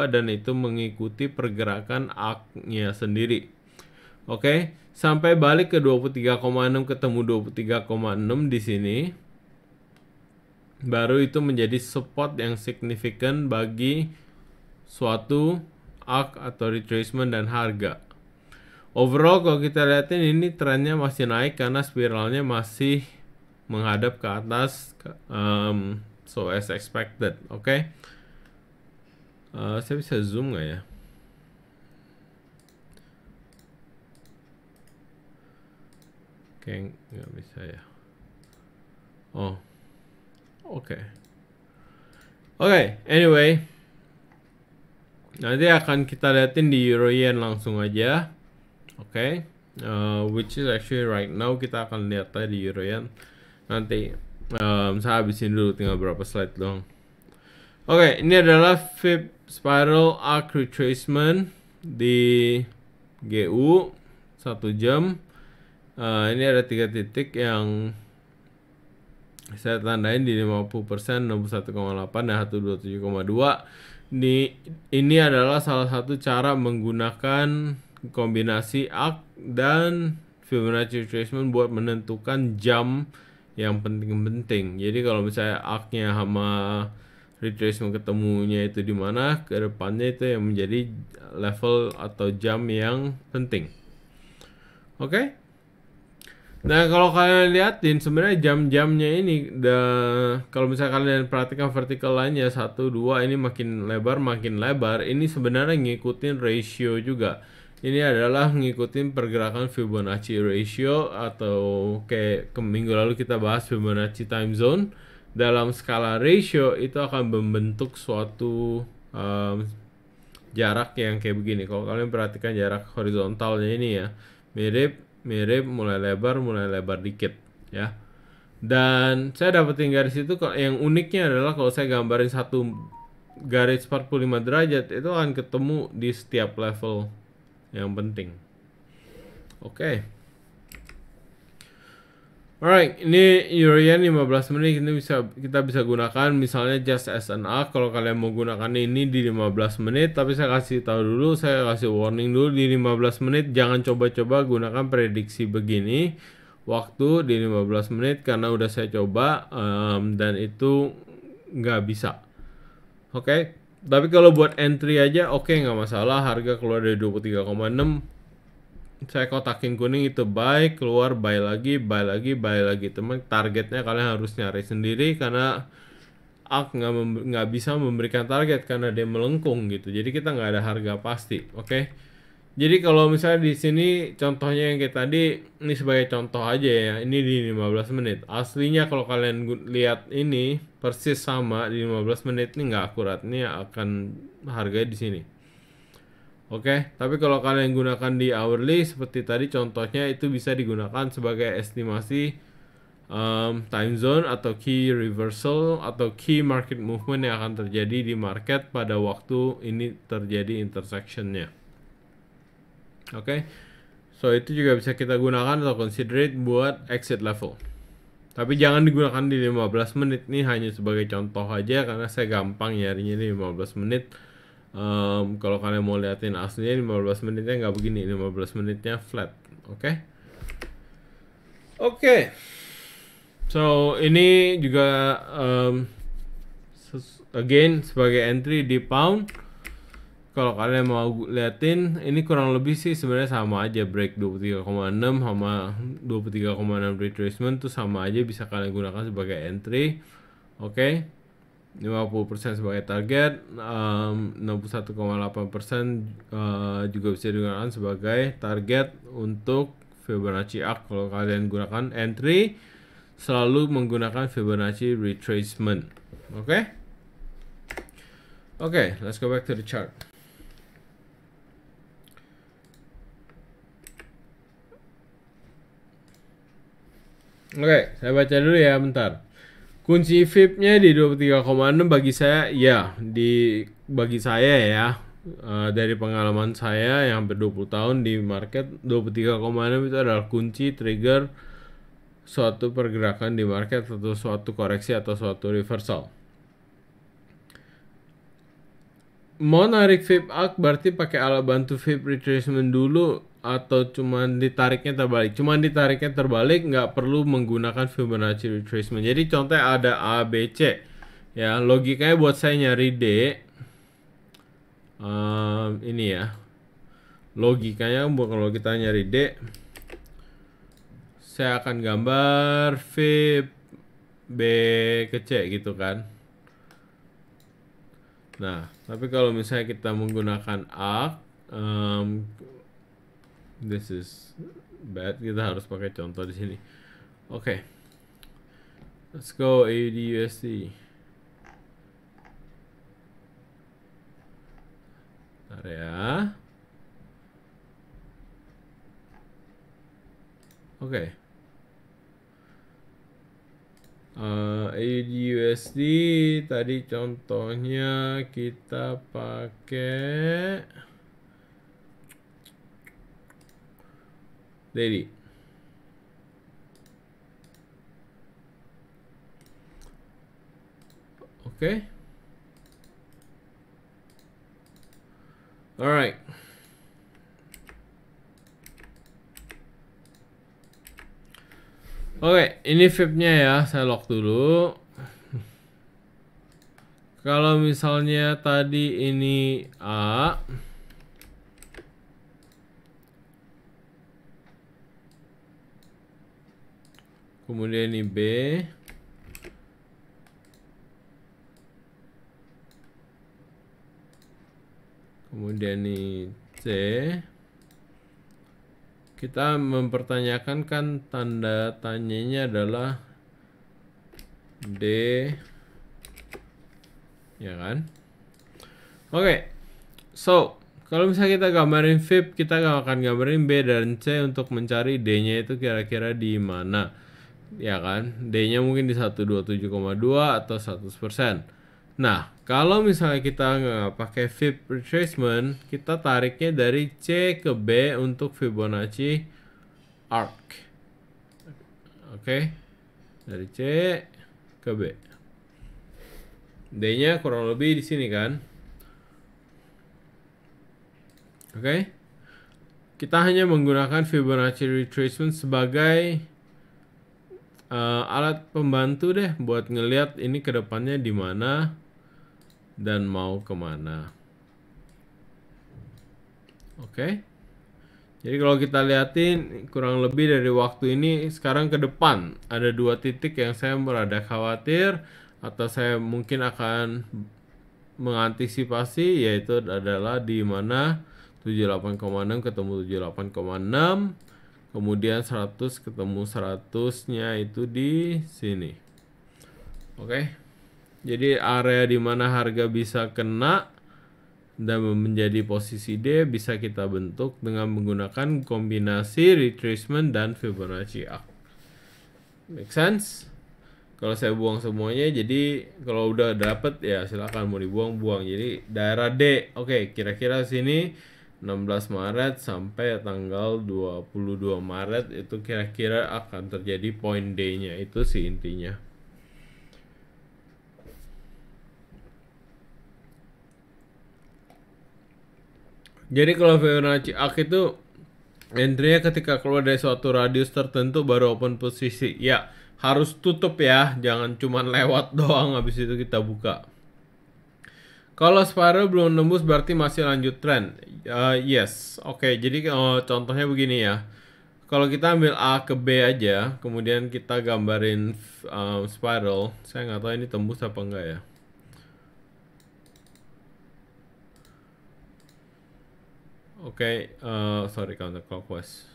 Speaker 1: dan itu mengikuti pergerakan aknya sendiri. Oke, okay? sampai balik ke 23,6 ketemu 23,6 di sini. Baru itu menjadi spot yang signifikan bagi suatu arc atau retracement dan harga overall kalau kita lihatin ini trennya masih naik karena spiralnya masih menghadap ke atas um, so as expected oke okay? uh, eh, saya bisa zoom nggak ya oke okay, nggak bisa ya oh oke okay. oke okay, anyway nanti akan kita liatin di euro yen langsung aja Oke, okay? uh, eh, which is actually right now kita akan lihat tadi di Euroyen ya. nanti. Um, saya habisin dulu tinggal berapa slide dong. Oke, okay, ini adalah Fib Spiral Arc Retracement di GU satu jam. Uh, ini ada tiga titik yang saya tandain di 50%, 61,8 dan 127,2. Ini ini adalah salah satu cara menggunakan kombinasi arc dan Fibonacci retracement buat menentukan jam yang penting-penting. Jadi kalau misalnya aknya hama sama retracement ketemunya itu di mana, ke depannya itu yang menjadi level atau jam yang penting. Oke? Okay? Nah, kalau kalian liatin sebenarnya jam-jamnya ini the, kalau misalnya kalian perhatikan vertical line-nya 1 ini makin lebar makin lebar, ini sebenarnya ngikutin ratio juga ini adalah ngikutin pergerakan Fibonacci ratio atau kayak ke minggu lalu kita bahas Fibonacci time zone dalam skala ratio itu akan membentuk suatu um, jarak yang kayak begini kalau kalian perhatikan jarak horizontalnya ini ya mirip mirip mulai lebar mulai lebar dikit ya dan saya dapetin garis itu yang uniknya adalah kalau saya gambarin satu garis 45 derajat itu akan ketemu di setiap level yang penting. Oke. Okay. Alright, ini Urian 15 menit ini bisa kita bisa gunakan misalnya just as an kalau kalian mau gunakan ini di 15 menit tapi saya kasih tahu dulu, saya kasih warning dulu di 15 menit jangan coba-coba gunakan prediksi begini waktu di 15 menit karena udah saya coba um, dan itu nggak bisa. Oke. Okay? Tapi kalau buat entry aja oke okay, nggak masalah harga keluar dari 23,6 saya kotakin kuning itu buy keluar buy lagi buy lagi buy lagi teman targetnya kalian harus nyari sendiri karena Ak nggak mem- bisa memberikan target karena dia melengkung gitu jadi kita nggak ada harga pasti oke okay? Jadi kalau misalnya di sini contohnya yang kayak tadi ini sebagai contoh aja ya. Ini di 15 menit. Aslinya kalau kalian lihat ini persis sama di 15 menit ini nggak akurat. Ini akan harganya di sini. Oke, okay? tapi kalau kalian gunakan di hourly seperti tadi contohnya itu bisa digunakan sebagai estimasi um, time zone atau key reversal atau key market movement yang akan terjadi di market pada waktu ini terjadi intersectionnya. Oke. Okay? So itu juga bisa kita gunakan atau considerate buat exit level. Tapi jangan digunakan di 15 menit nih hanya sebagai contoh aja karena saya gampang nyarinya di 15 menit. Um, kalau kalian mau liatin aslinya 15 menitnya nggak begini, 15 menitnya flat, oke? Okay? Oke. Okay. So ini juga um, again sebagai entry di pound kalau kalian mau liatin ini kurang lebih sih sebenarnya sama aja break 23,6 sama 23,6 retracement tuh sama aja bisa kalian gunakan sebagai entry oke okay? 50% sebagai target um, 61,8% uh, juga bisa digunakan sebagai target untuk Fibonacci arc kalau kalian gunakan entry selalu menggunakan Fibonacci retracement oke okay? Oke, okay, let's go back to the chart. Oke, saya baca dulu ya bentar. Kunci vip nya di 23,6 bagi saya ya, di bagi saya ya. Uh, dari pengalaman saya yang hampir 20 tahun di market 23,6 itu adalah kunci trigger suatu pergerakan di market atau suatu koreksi atau suatu reversal. Mau narik VIP up berarti pakai alat bantu VIP retracement dulu atau cuman ditariknya terbalik. Cuman ditariknya terbalik nggak perlu menggunakan Fibonacci retracement. Jadi contoh ada A, B, C. Ya, logikanya buat saya nyari D. Um, ini ya. Logikanya buat kalau kita nyari D. Saya akan gambar V, B ke C gitu kan. Nah, tapi kalau misalnya kita menggunakan A, um, this is bad kita harus pakai contoh di sini oke okay. let's go AUD USD area ya. oke okay. uh, eh, AUD USD tadi contohnya kita pakai Lady. Okay. All right. Oke, okay, ini vip nya ya, saya lock dulu. Kalau misalnya tadi ini A, Kemudian ini B. Kemudian ini C. Kita mempertanyakan kan tanda tanyanya adalah D. Ya kan? Oke. Okay. So, kalau misalnya kita gambarin VIP, kita akan gambarin B dan C untuk mencari D-nya itu kira-kira di mana ya kan? D-nya mungkin di 127,2 atau 100%. Nah, kalau misalnya kita nggak pakai Fib retracement, kita tariknya dari C ke B untuk Fibonacci arc. Oke, okay? dari C ke B. D-nya kurang lebih di sini kan? Oke, okay? kita hanya menggunakan Fibonacci retracement sebagai uh, alat pembantu deh buat ngelihat ini kedepannya di mana dan mau kemana. Oke. Okay. Jadi kalau kita liatin kurang lebih dari waktu ini sekarang ke depan ada dua titik yang saya merada khawatir atau saya mungkin akan mengantisipasi yaitu adalah di mana 78,6 ketemu 78,6 kemudian 100 ketemu 100-nya itu di sini. Oke. Okay. Jadi area di mana harga bisa kena dan menjadi posisi D bisa kita bentuk dengan menggunakan kombinasi retracement dan Fibonacci arc. Make sense? Kalau saya buang semuanya, jadi kalau udah dapet ya silahkan mau dibuang buang. Jadi daerah D, oke okay, kira-kira sini 16 Maret sampai tanggal 22 Maret itu kira-kira akan terjadi point day-nya itu sih intinya. Jadi kalau Fibonacci arc itu entry ketika keluar dari suatu radius tertentu baru open posisi. Ya, harus tutup ya, jangan cuma lewat doang habis itu kita buka. Kalau Spiral belum nembus berarti masih lanjut trend. Uh, eh, yes, oke. Okay, jadi uh, contohnya begini ya. Kalau kita ambil A ke B aja, kemudian kita gambarin um, eh, spiral. Saya nggak tahu ini tembus apa enggak ya. Oke, okay, uh, sorry counterclockwise.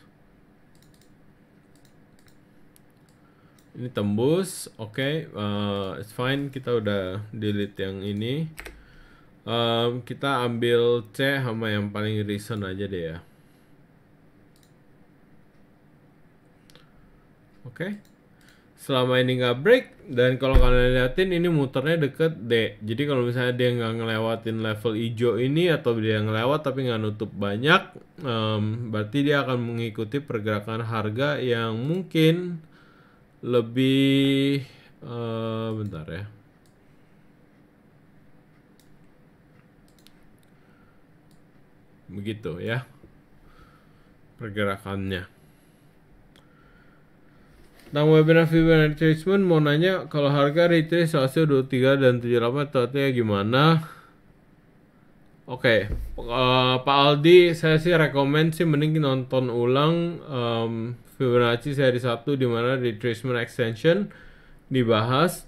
Speaker 1: Ini tembus, oke, okay, uh, it's fine. Kita udah delete yang ini. Um, kita ambil C sama yang paling recent aja deh ya. Oke. Okay. Selama ini nggak break dan kalau kalian liatin ini muternya deket D. Jadi kalau misalnya dia nggak ngelewatin level hijau ini atau dia ngelewat tapi nggak nutup banyak, um, berarti dia akan mengikuti pergerakan harga yang mungkin lebih uh, bentar ya. begitu ya pergerakannya. Nah, webinar Fibonacci retracement mau nanya kalau harga retrace hasil 23 dan 78 artinya gimana? Oke, okay. uh, eh, Pak Aldi, saya sih rekomend sih mending nonton ulang um, Fibonacci seri 1 di mana retracement extension dibahas.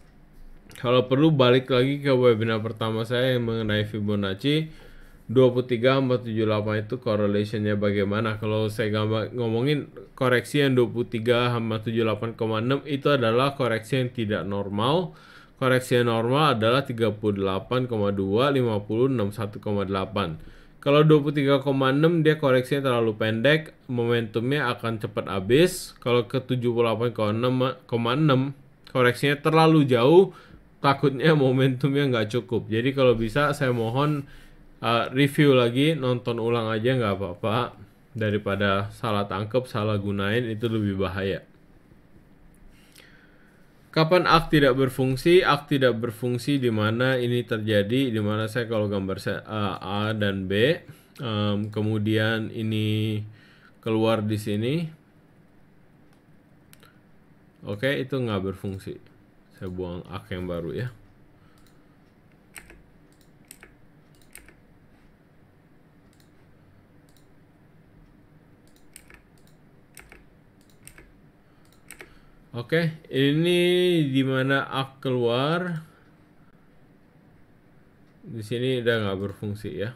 Speaker 1: Kalau perlu balik lagi ke webinar pertama saya yang mengenai Fibonacci 23 sama 78 itu correlationnya bagaimana kalau saya gambar ngomongin koreksi yang 23 sama 78,6 itu adalah koreksi yang tidak normal koreksi yang normal adalah 38,2 50 61,8 kalau 23,6 dia koreksinya terlalu pendek momentumnya akan cepat habis kalau ke 78,6 koreksinya terlalu jauh takutnya momentumnya nggak cukup jadi kalau bisa saya mohon uh, review lagi nonton ulang aja nggak apa-apa daripada salah tangkep salah gunain itu lebih bahaya Kapan ak tidak berfungsi? Ak tidak berfungsi di mana ini terjadi, di mana saya kalau gambar saya A dan B, um, kemudian ini keluar di sini. Oke, itu nggak berfungsi. Saya buang ak yang baru ya. Oke, okay, ini dimana ak keluar. Di sini udah nggak berfungsi ya.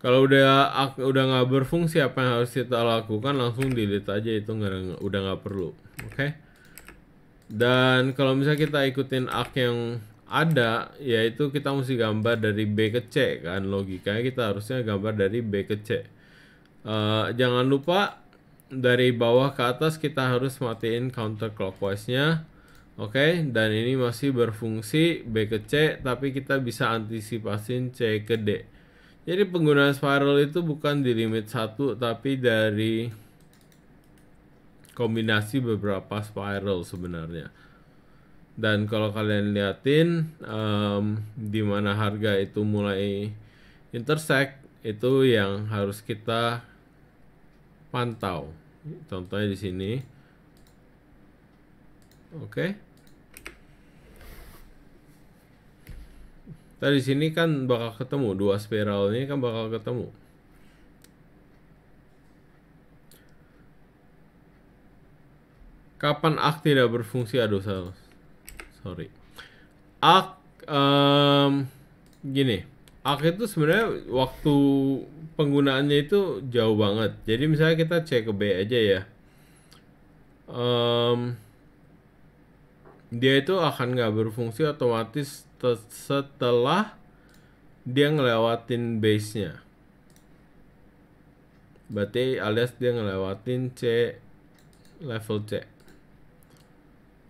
Speaker 1: Kalau udah ak udah nggak berfungsi apa yang harus kita lakukan langsung delete aja itu nggak udah nggak perlu, oke? Okay? Dan kalau misalnya kita ikutin ak yang ada yaitu kita mesti gambar dari B ke C kan logikanya kita harusnya gambar dari B ke C uh, jangan lupa dari bawah ke atas kita harus matiin counter clockwise nya oke okay? dan ini masih berfungsi B ke C tapi kita bisa antisipasi C ke D jadi penggunaan spiral itu bukan di limit satu tapi dari kombinasi beberapa spiral sebenarnya dan kalau kalian liatin um, di mana harga itu mulai intersect itu yang harus kita pantau contohnya di sini oke okay. tadi sini kan bakal ketemu dua spiral ini kan bakal ketemu. Kapan ak tidak berfungsi? Aduh, salah sorry ak um, gini ak itu sebenarnya waktu penggunaannya itu jauh banget jadi misalnya kita c ke b aja ya um, dia itu akan nggak berfungsi otomatis setelah dia ngelewatin base-nya berarti alias dia ngelewatin C level C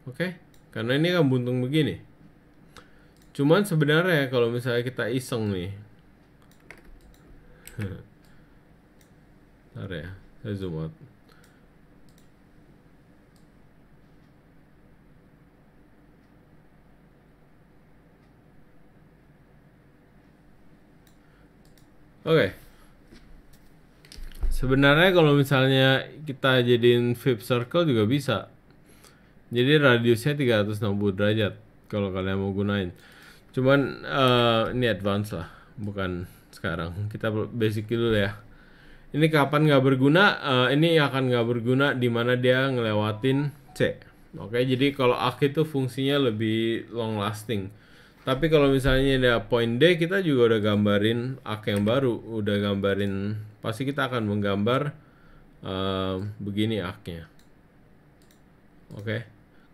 Speaker 1: oke okay? karena ini kan buntung begini cuman sebenarnya kalau misalnya kita iseng nih Bentar ya saya zoom out Oke. Okay. Sebenarnya kalau misalnya kita jadiin flip circle juga bisa. Jadi radiusnya 360 derajat kalau kalian mau gunain. Cuman uh, ini advance lah, bukan sekarang. Kita basic dulu ya. Ini kapan nggak berguna? Uh, ini akan nggak berguna di mana dia ngelewatin C. Oke, jadi kalau aki itu fungsinya lebih long lasting. Tapi kalau misalnya ada point D, kita juga udah gambarin ak yang baru, udah gambarin pasti kita akan menggambar uh, begini nya Oke. Okay.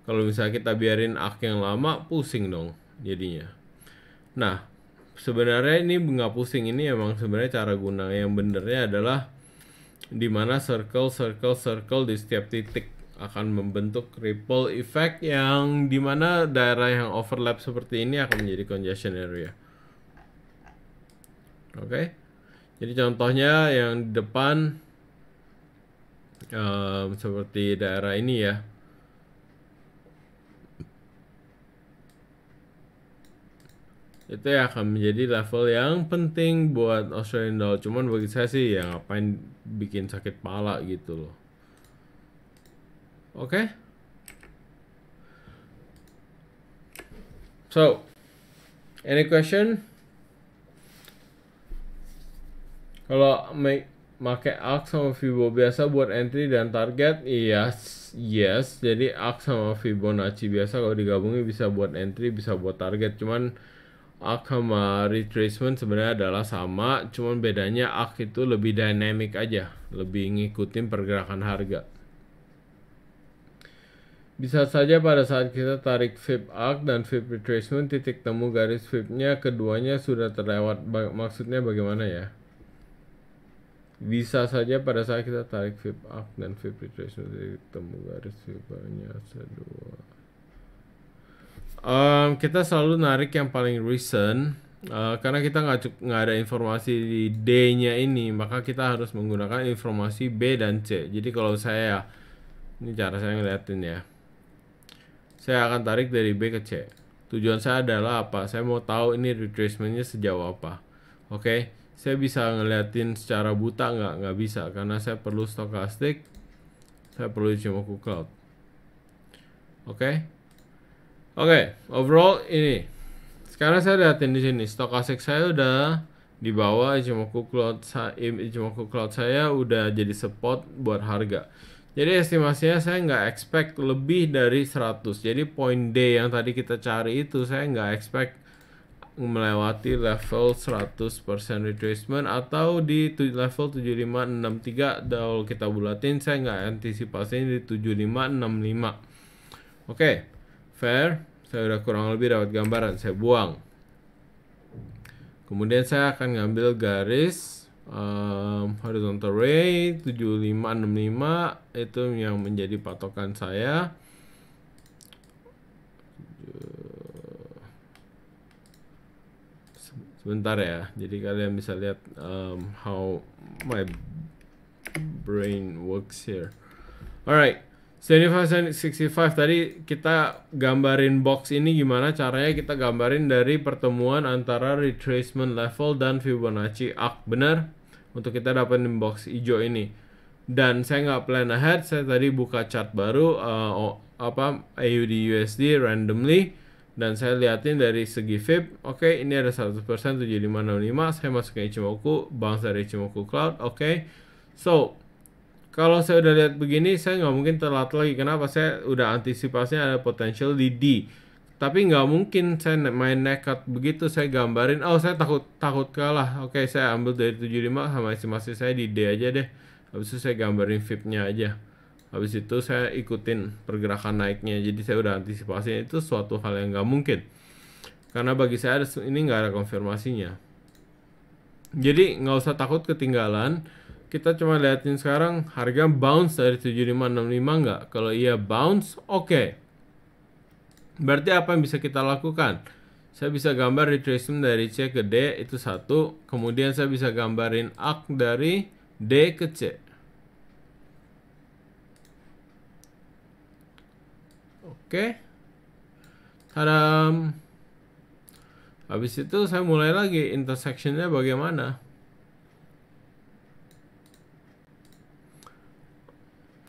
Speaker 1: Kalau misalnya kita biarin ak yang lama, pusing dong jadinya. Nah, sebenarnya ini nggak pusing ini emang sebenarnya cara guna yang benernya adalah di mana circle, circle, circle di setiap titik akan membentuk ripple effect yang di mana daerah yang overlap seperti ini akan menjadi congestion area. Oke, okay? jadi contohnya yang di depan um, seperti daerah ini ya. itu ya akan menjadi level yang penting buat Australian Dollar. Cuman bagi saya sih ya ngapain bikin sakit pala gitu loh. Oke. Okay? So, any question? Kalau make make ARK sama Fibo biasa buat entry dan target, yes, yes. Jadi ARK sama Fibonacci biasa kalau digabungin bisa buat entry, bisa buat target. Cuman Ak sama retracement sebenarnya adalah sama, cuman bedanya ak itu lebih dynamic aja, lebih ngikutin pergerakan harga. Bisa saja pada saat kita tarik fib arc dan fib retracement, titik temu garis fibnya keduanya sudah terlewat. maksudnya bagaimana ya? Bisa saja pada saat kita tarik fib arc dan fib retracement, titik temu garis fibnya kedua um, kita selalu narik yang paling recent uh, karena kita nggak nggak ada informasi di D-nya ini, maka kita harus menggunakan informasi B dan C. Jadi kalau saya ya, ini cara saya ngeliatin ya. Saya akan tarik dari B ke C. Tujuan saya adalah apa? Saya mau tahu ini retracementnya sejauh apa. Oke, okay? saya bisa ngeliatin secara buta nggak? Nggak bisa karena saya perlu stokastik. Saya perlu cuma cloud. Oke. Okay? Oke, okay, overall ini. Sekarang saya lihatin di sini stokastik saya udah di bawah Ichimoku Cloud saya Ichimoku Cloud saya udah jadi support buat harga. Jadi estimasinya saya nggak expect lebih dari 100. Jadi point D yang tadi kita cari itu saya nggak expect melewati level 100% retracement atau di level 7563 kalau kita bulatin saya nggak antisipasi di 7565. Oke. Okay. Fair, saya udah kurang lebih dapat gambaran, saya buang. Kemudian saya akan ngambil garis um, horizontal ray 7565 itu yang menjadi patokan saya. Sebentar ya, jadi kalian bisa lihat um, how my brain works here. Alright, 75 tadi kita gambarin box ini gimana caranya kita gambarin dari pertemuan antara retracement level dan Fibonacci arc benar untuk kita dapetin box hijau ini dan saya nggak plan ahead saya tadi buka chart baru uh, oh, apa AUD USD randomly dan saya liatin dari segi FIB oke okay, ini ada 100% 7565 saya masukin Ichimoku bangsa dari Ichimoku Cloud oke okay. so kalau saya udah lihat begini saya nggak mungkin telat lagi kenapa saya udah antisipasinya ada potensial di D tapi nggak mungkin saya main nekat begitu saya gambarin oh saya takut takut kalah oke saya ambil dari 75 sama estimasi saya di D aja deh habis itu saya gambarin VIP-nya aja habis itu saya ikutin pergerakan naiknya jadi saya udah antisipasi itu suatu hal yang nggak mungkin karena bagi saya ini nggak ada konfirmasinya jadi nggak usah takut ketinggalan kita cuma liatin sekarang harga bounce dari 7565 nggak? Kalau iya bounce, oke. Okay. Berarti apa yang bisa kita lakukan? Saya bisa gambar retracement dari C ke D itu satu, kemudian saya bisa gambarin arc dari D ke C. Oke. Okay. Habis itu saya mulai lagi intersectionnya bagaimana?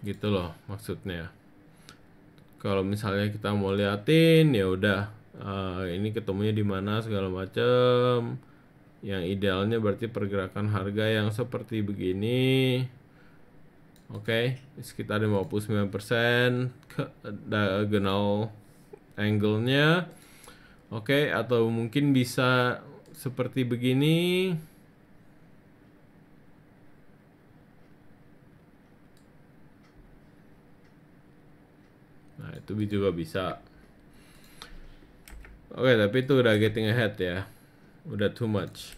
Speaker 1: gitu loh maksudnya kalau misalnya kita mau liatin ya udah uh, ini ketemunya di mana segala macam yang idealnya berarti pergerakan harga yang seperti begini oke okay, sekitar 59% ke diagonal angle-nya oke okay, atau mungkin bisa seperti begini Nah, itu juga bisa. Oke, okay, tapi itu udah getting ahead ya. Udah too much.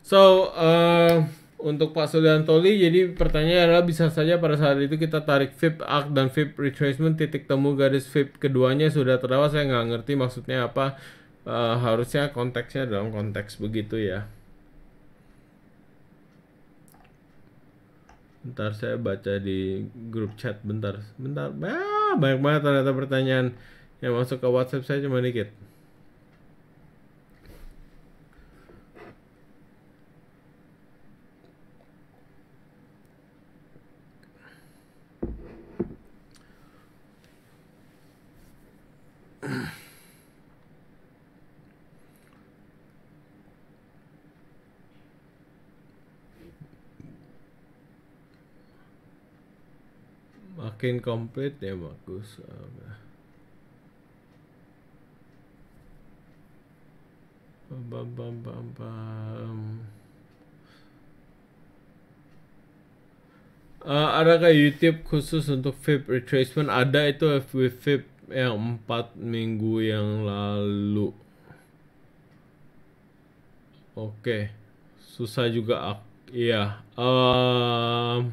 Speaker 1: So, uh, untuk Pak Suliantoli, jadi pertanyaannya adalah bisa saja pada saat itu kita tarik VIP ARC dan VIP retracement titik temu garis VIP keduanya sudah terawat. Saya nggak ngerti maksudnya apa. Uh, harusnya konteksnya dalam konteks begitu ya. Bentar saya baca di grup chat bentar. Bentar. Bah. Wah, banyak banget ternyata pertanyaan yang masuk ke WhatsApp saya cuma dikit. makin komplit ya bagus bam bam bam bam Uh, adakah YouTube khusus untuk vape retracement? Ada itu vape yang empat minggu yang lalu. Oke. Okay. Susah juga. Iya. uh,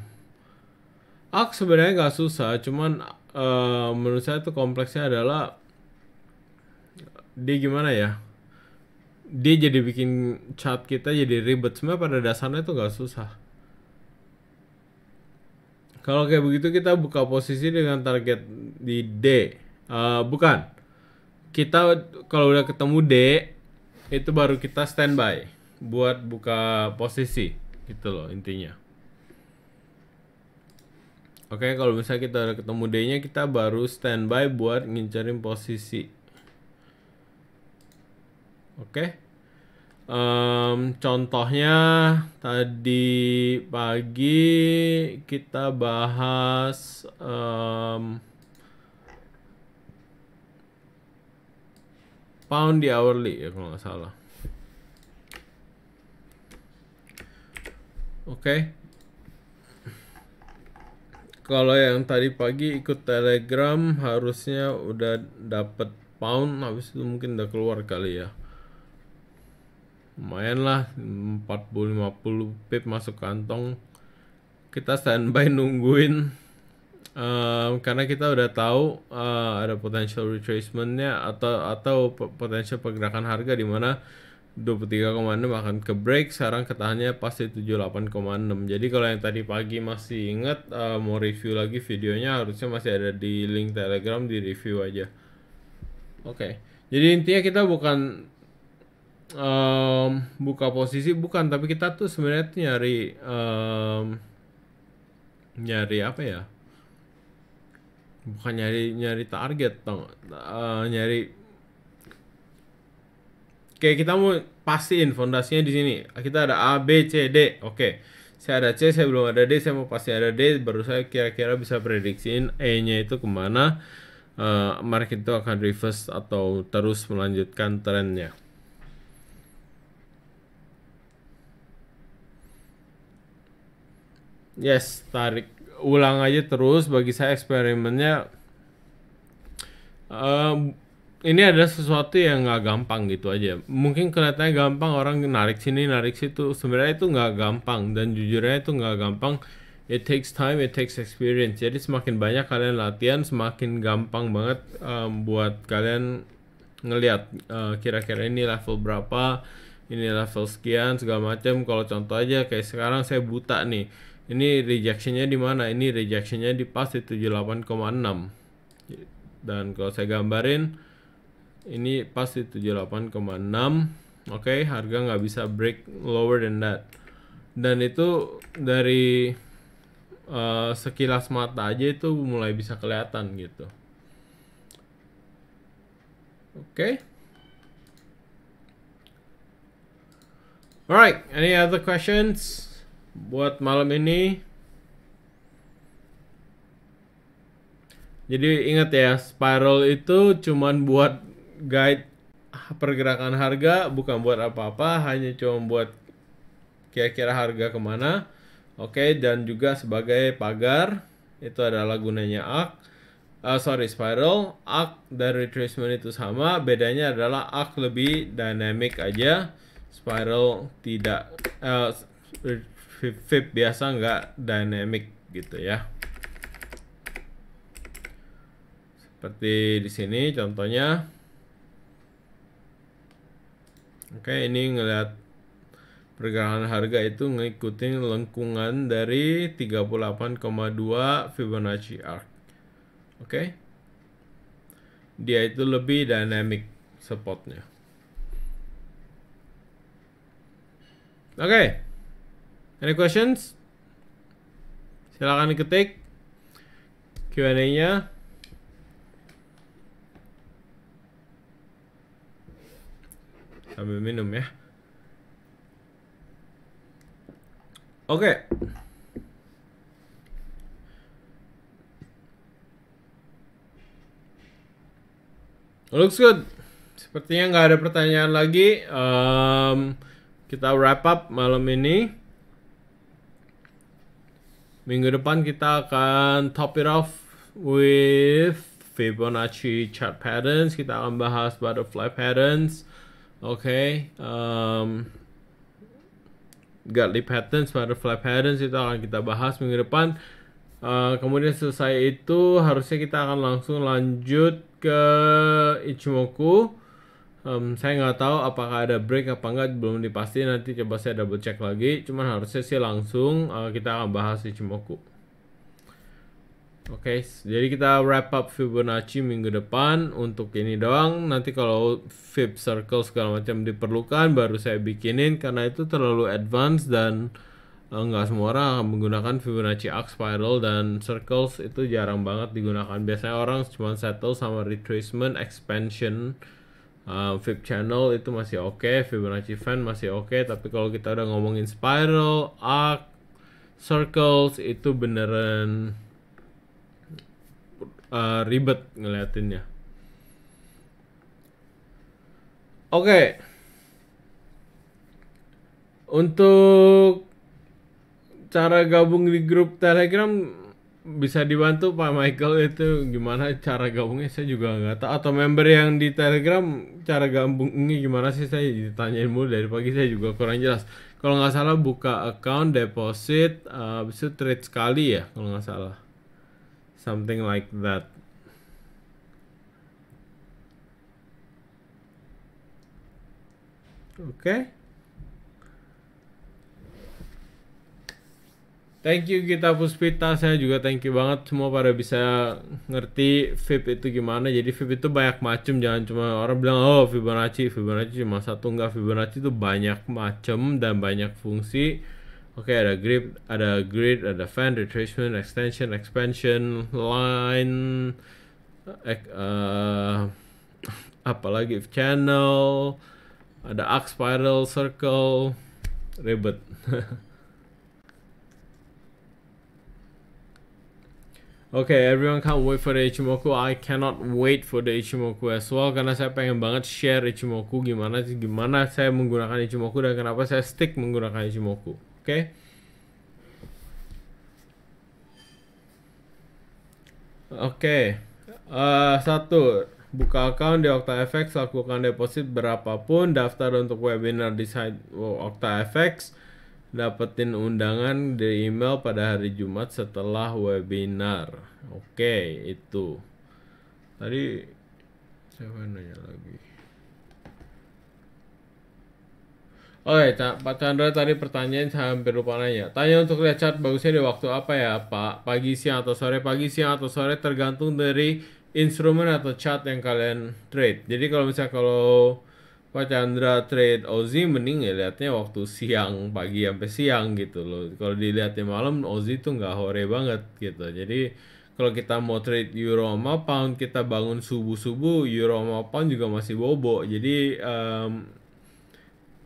Speaker 1: Ark sebenarnya nggak susah, cuman uh, menurut saya tuh kompleksnya adalah dia gimana ya? Dia jadi bikin chat kita jadi ribet. Sebenarnya pada dasarnya itu nggak susah. Kalau kayak begitu kita buka posisi dengan target di D. Uh, bukan. Kita kalau udah ketemu D itu baru kita standby buat buka posisi. Gitu loh intinya. Oke, okay, kalau misalnya kita udah ketemu D-nya, kita baru standby buat ngincarin posisi. Oke. Okay. Um, contohnya tadi pagi kita bahas um, pound di hourly ya kalau nggak salah. Oke. Okay kalau yang tadi pagi ikut telegram harusnya udah dapet pound habis itu mungkin udah keluar kali ya lumayan lah 40-50 pip masuk kantong kita standby nungguin um, karena kita udah tahu uh, ada potential retracementnya atau atau potential pergerakan harga di mana 23,6 bahkan ke break sekarang ketahannya pas di 78,6 jadi kalau yang tadi pagi masih ingat uh, mau review lagi videonya harusnya masih ada di link telegram di review aja oke okay. jadi intinya kita bukan um, buka posisi bukan tapi kita tuh sebenarnya tuh nyari um, nyari apa ya bukan nyari nyari target dong uh, eh, nyari Kayak kita mau pastiin fondasinya di sini. Kita ada A, B, C, D. Oke. Saya ada C, saya belum ada D, saya mau pasti ada D, baru saya kira-kira bisa prediksiin E-nya itu kemana. Uh, eh, market itu akan reverse atau terus melanjutkan trennya. Yes, tarik ulang aja terus. Bagi saya eksperimennya uh, ini ada sesuatu yang nggak gampang gitu aja. Mungkin kelihatannya gampang orang narik sini narik situ. Sebenarnya itu nggak gampang dan jujurnya itu nggak gampang. It takes time, it takes experience. Jadi semakin banyak kalian latihan, semakin gampang banget um, buat kalian ngelihat kira uh, kira-kira ini level berapa, ini level sekian segala macam. Kalau contoh aja kayak sekarang saya buta nih. Ini rejectionnya di mana? Ini rejectionnya di pas di 78,6. Dan kalau saya gambarin ini pas 78,6 oke okay, harga nggak bisa break lower than that dan itu dari uh, sekilas mata aja itu mulai bisa kelihatan gitu oke okay. alright any other questions buat malam ini Jadi ingat ya, spiral itu cuman buat guide pergerakan harga bukan buat apa-apa hanya cuma buat kira-kira harga kemana oke okay, dan juga sebagai pagar itu adalah gunanya arc uh, sorry spiral arc dan retracement itu sama bedanya adalah arc lebih dynamic aja spiral tidak uh, eh, VIP biasa nggak dynamic gitu ya seperti di sini contohnya Oke, okay, ini ngelihat pergerakan harga itu ngikutin lengkungan dari 38,2 Fibonacci arc. Oke. Okay? Dia itu lebih dynamic supportnya. Oke. Okay. Any questions? Silakan diketik Q&A-nya. Sambil minum ya. Oke. Okay. Looks good. Sepertinya nggak ada pertanyaan lagi. Um, kita wrap up malam ini. Minggu depan kita akan top it off with Fibonacci chart patterns. Kita akan bahas butterfly patterns. Oke, okay, um, godly patterns, butterfly patterns itu akan kita bahas minggu depan. Uh, kemudian selesai itu harusnya kita akan langsung lanjut ke Ichimoku. Um, saya nggak tahu apakah ada break apa nggak belum dipasti nanti coba saya double check lagi. Cuman harusnya sih langsung uh, kita akan bahas Ichimoku. Oke, okay, jadi kita wrap up Fibonacci minggu depan untuk ini doang. Nanti kalau Fib circle segala macam diperlukan baru saya bikinin karena itu terlalu advance dan enggak eh, semua orang akan menggunakan Fibonacci arc spiral dan circles itu jarang banget digunakan. Biasanya orang cuma settle sama retracement, expansion, uh, Fib channel itu masih oke, okay, Fibonacci fan masih oke, okay, tapi kalau kita udah ngomongin spiral, arc, circles itu beneran uh, ribet ngeliatinnya. Oke. Okay. Untuk cara gabung di grup Telegram bisa dibantu Pak Michael itu gimana cara gabungnya saya juga nggak tahu atau member yang di Telegram cara gabungnya gimana sih saya ditanyain mulu dari pagi saya juga kurang jelas kalau nggak salah buka account deposit uh, eh, bisa trade sekali ya kalau nggak salah something like that okay Thank you Kita Puspita, saya juga thank you banget semua pada bisa ngerti VIP itu gimana. Jadi VIP itu banyak macam, jangan cuma orang bilang oh Fibonacci, Fibonacci cuma satu enggak. Fibonacci itu banyak macam dan banyak fungsi Oke okay, ada grip, ada grid, ada fan, retracement, extension, expansion, line, ek, eh, uh, apalagi channel, ada arc, spiral, circle, ribet. okay, everyone can't wait for the Ichimoku. I cannot wait for the Ichimoku as well karena saya pengen banget share Ichimoku gimana gimana saya menggunakan Ichimoku dan kenapa saya stick menggunakan Ichimoku. Okay? Oke, okay. uh, eh, satu buka account di OctaFX, lakukan deposit berapapun, daftar untuk webinar di site OctaFX, dapetin undangan di email pada hari Jumat setelah webinar. Oke, okay, itu. Tadi siapa nanya lagi? Oke, oh, iya, okay, Pak Chandra tadi pertanyaan saya hampir lupa nanya. Tanya untuk lihat chart bagusnya di waktu apa ya, Pak? Pagi, siang, atau sore? Pagi, siang, atau sore tergantung dari instrumen atau chart yang kalian trade. Jadi kalau misalnya kalau Pak Chandra trade Ozi mending ya lihatnya waktu siang, pagi sampai siang gitu loh. Kalau dilihatnya malam Ozi itu nggak hore banget gitu. Jadi kalau kita mau trade euro sama pound kita bangun subuh-subuh euro sama pound juga masih bobo. Jadi um,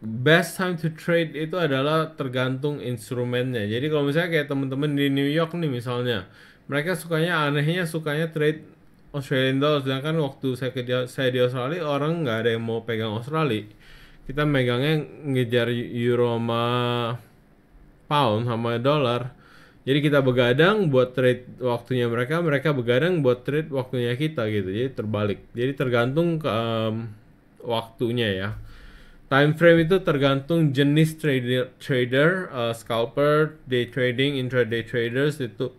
Speaker 1: best time to trade itu adalah tergantung instrumennya. Jadi kalau misalnya kayak temen-temen di New York nih misalnya, mereka sukanya anehnya sukanya trade Australian dollar. Sedangkan waktu saya ke saya di Australia orang nggak ada yang mau pegang Australia. Kita megangnya ngejar euro sama pound sama dollar. Jadi kita begadang buat trade waktunya mereka, mereka begadang buat trade waktunya kita gitu. Jadi terbalik. Jadi tergantung ke um, waktunya ya Time frame itu tergantung jenis trader, trader, uh, scalper, day trading, intraday traders itu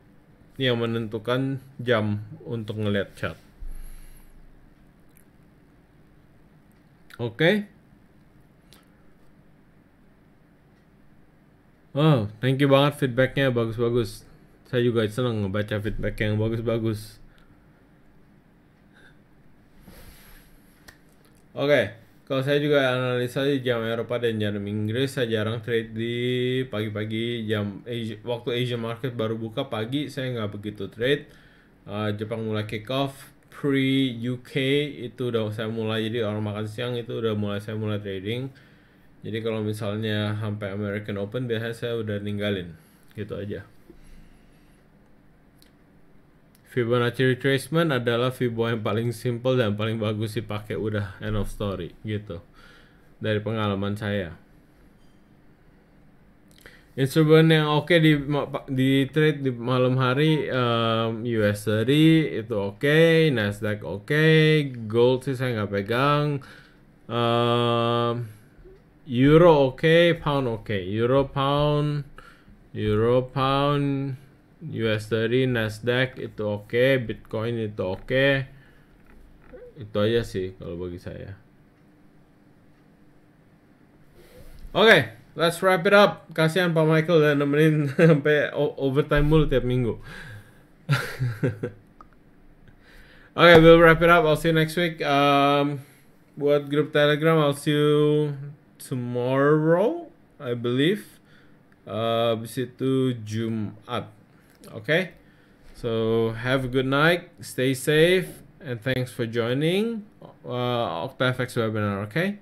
Speaker 1: yang menentukan jam untuk ngelihat chart. Oke. Okay. Oh, wow, thank you banget feedbacknya bagus-bagus. Saya juga senang ngebaca feedback yang bagus-bagus. Oke. Okay. Kalau saya juga analisa di jam Eropa dan jam Inggris, saya jarang trade di pagi-pagi jam Asia, waktu Asia market baru buka pagi, saya nggak begitu trade. Uh, Jepang mulai kick off pre UK itu udah saya mulai jadi orang makan siang itu udah mulai saya mulai trading. Jadi kalau misalnya sampai American Open biasanya saya udah ninggalin gitu aja. Fibonacci retracement adalah Fibo yang paling simple dan paling bagus dipakai udah end of story gitu dari pengalaman saya instrumen yang oke okay di di trade di malam hari um, US itu oke okay, Nasdaq oke okay, gold sih saya nggak pegang um, Euro oke okay, pound oke okay. Euro pound Euro pound U.S. Dari Nasdaq itu oke, okay, Bitcoin itu oke. Okay. Itu aja sih kalau bagi saya. Oke, okay, let's wrap it up. Kasihan Pak Michael dan nemenin sampai overtime mulu tiap minggu. oke, okay, we'll wrap it up. I'll see you next week. Um, buat grup Telegram, I'll see you tomorrow, I believe. Uh, habis itu Jumat. Okay? So have a good night, stay safe, and thanks for joining uh, OctaFX webinar, okay?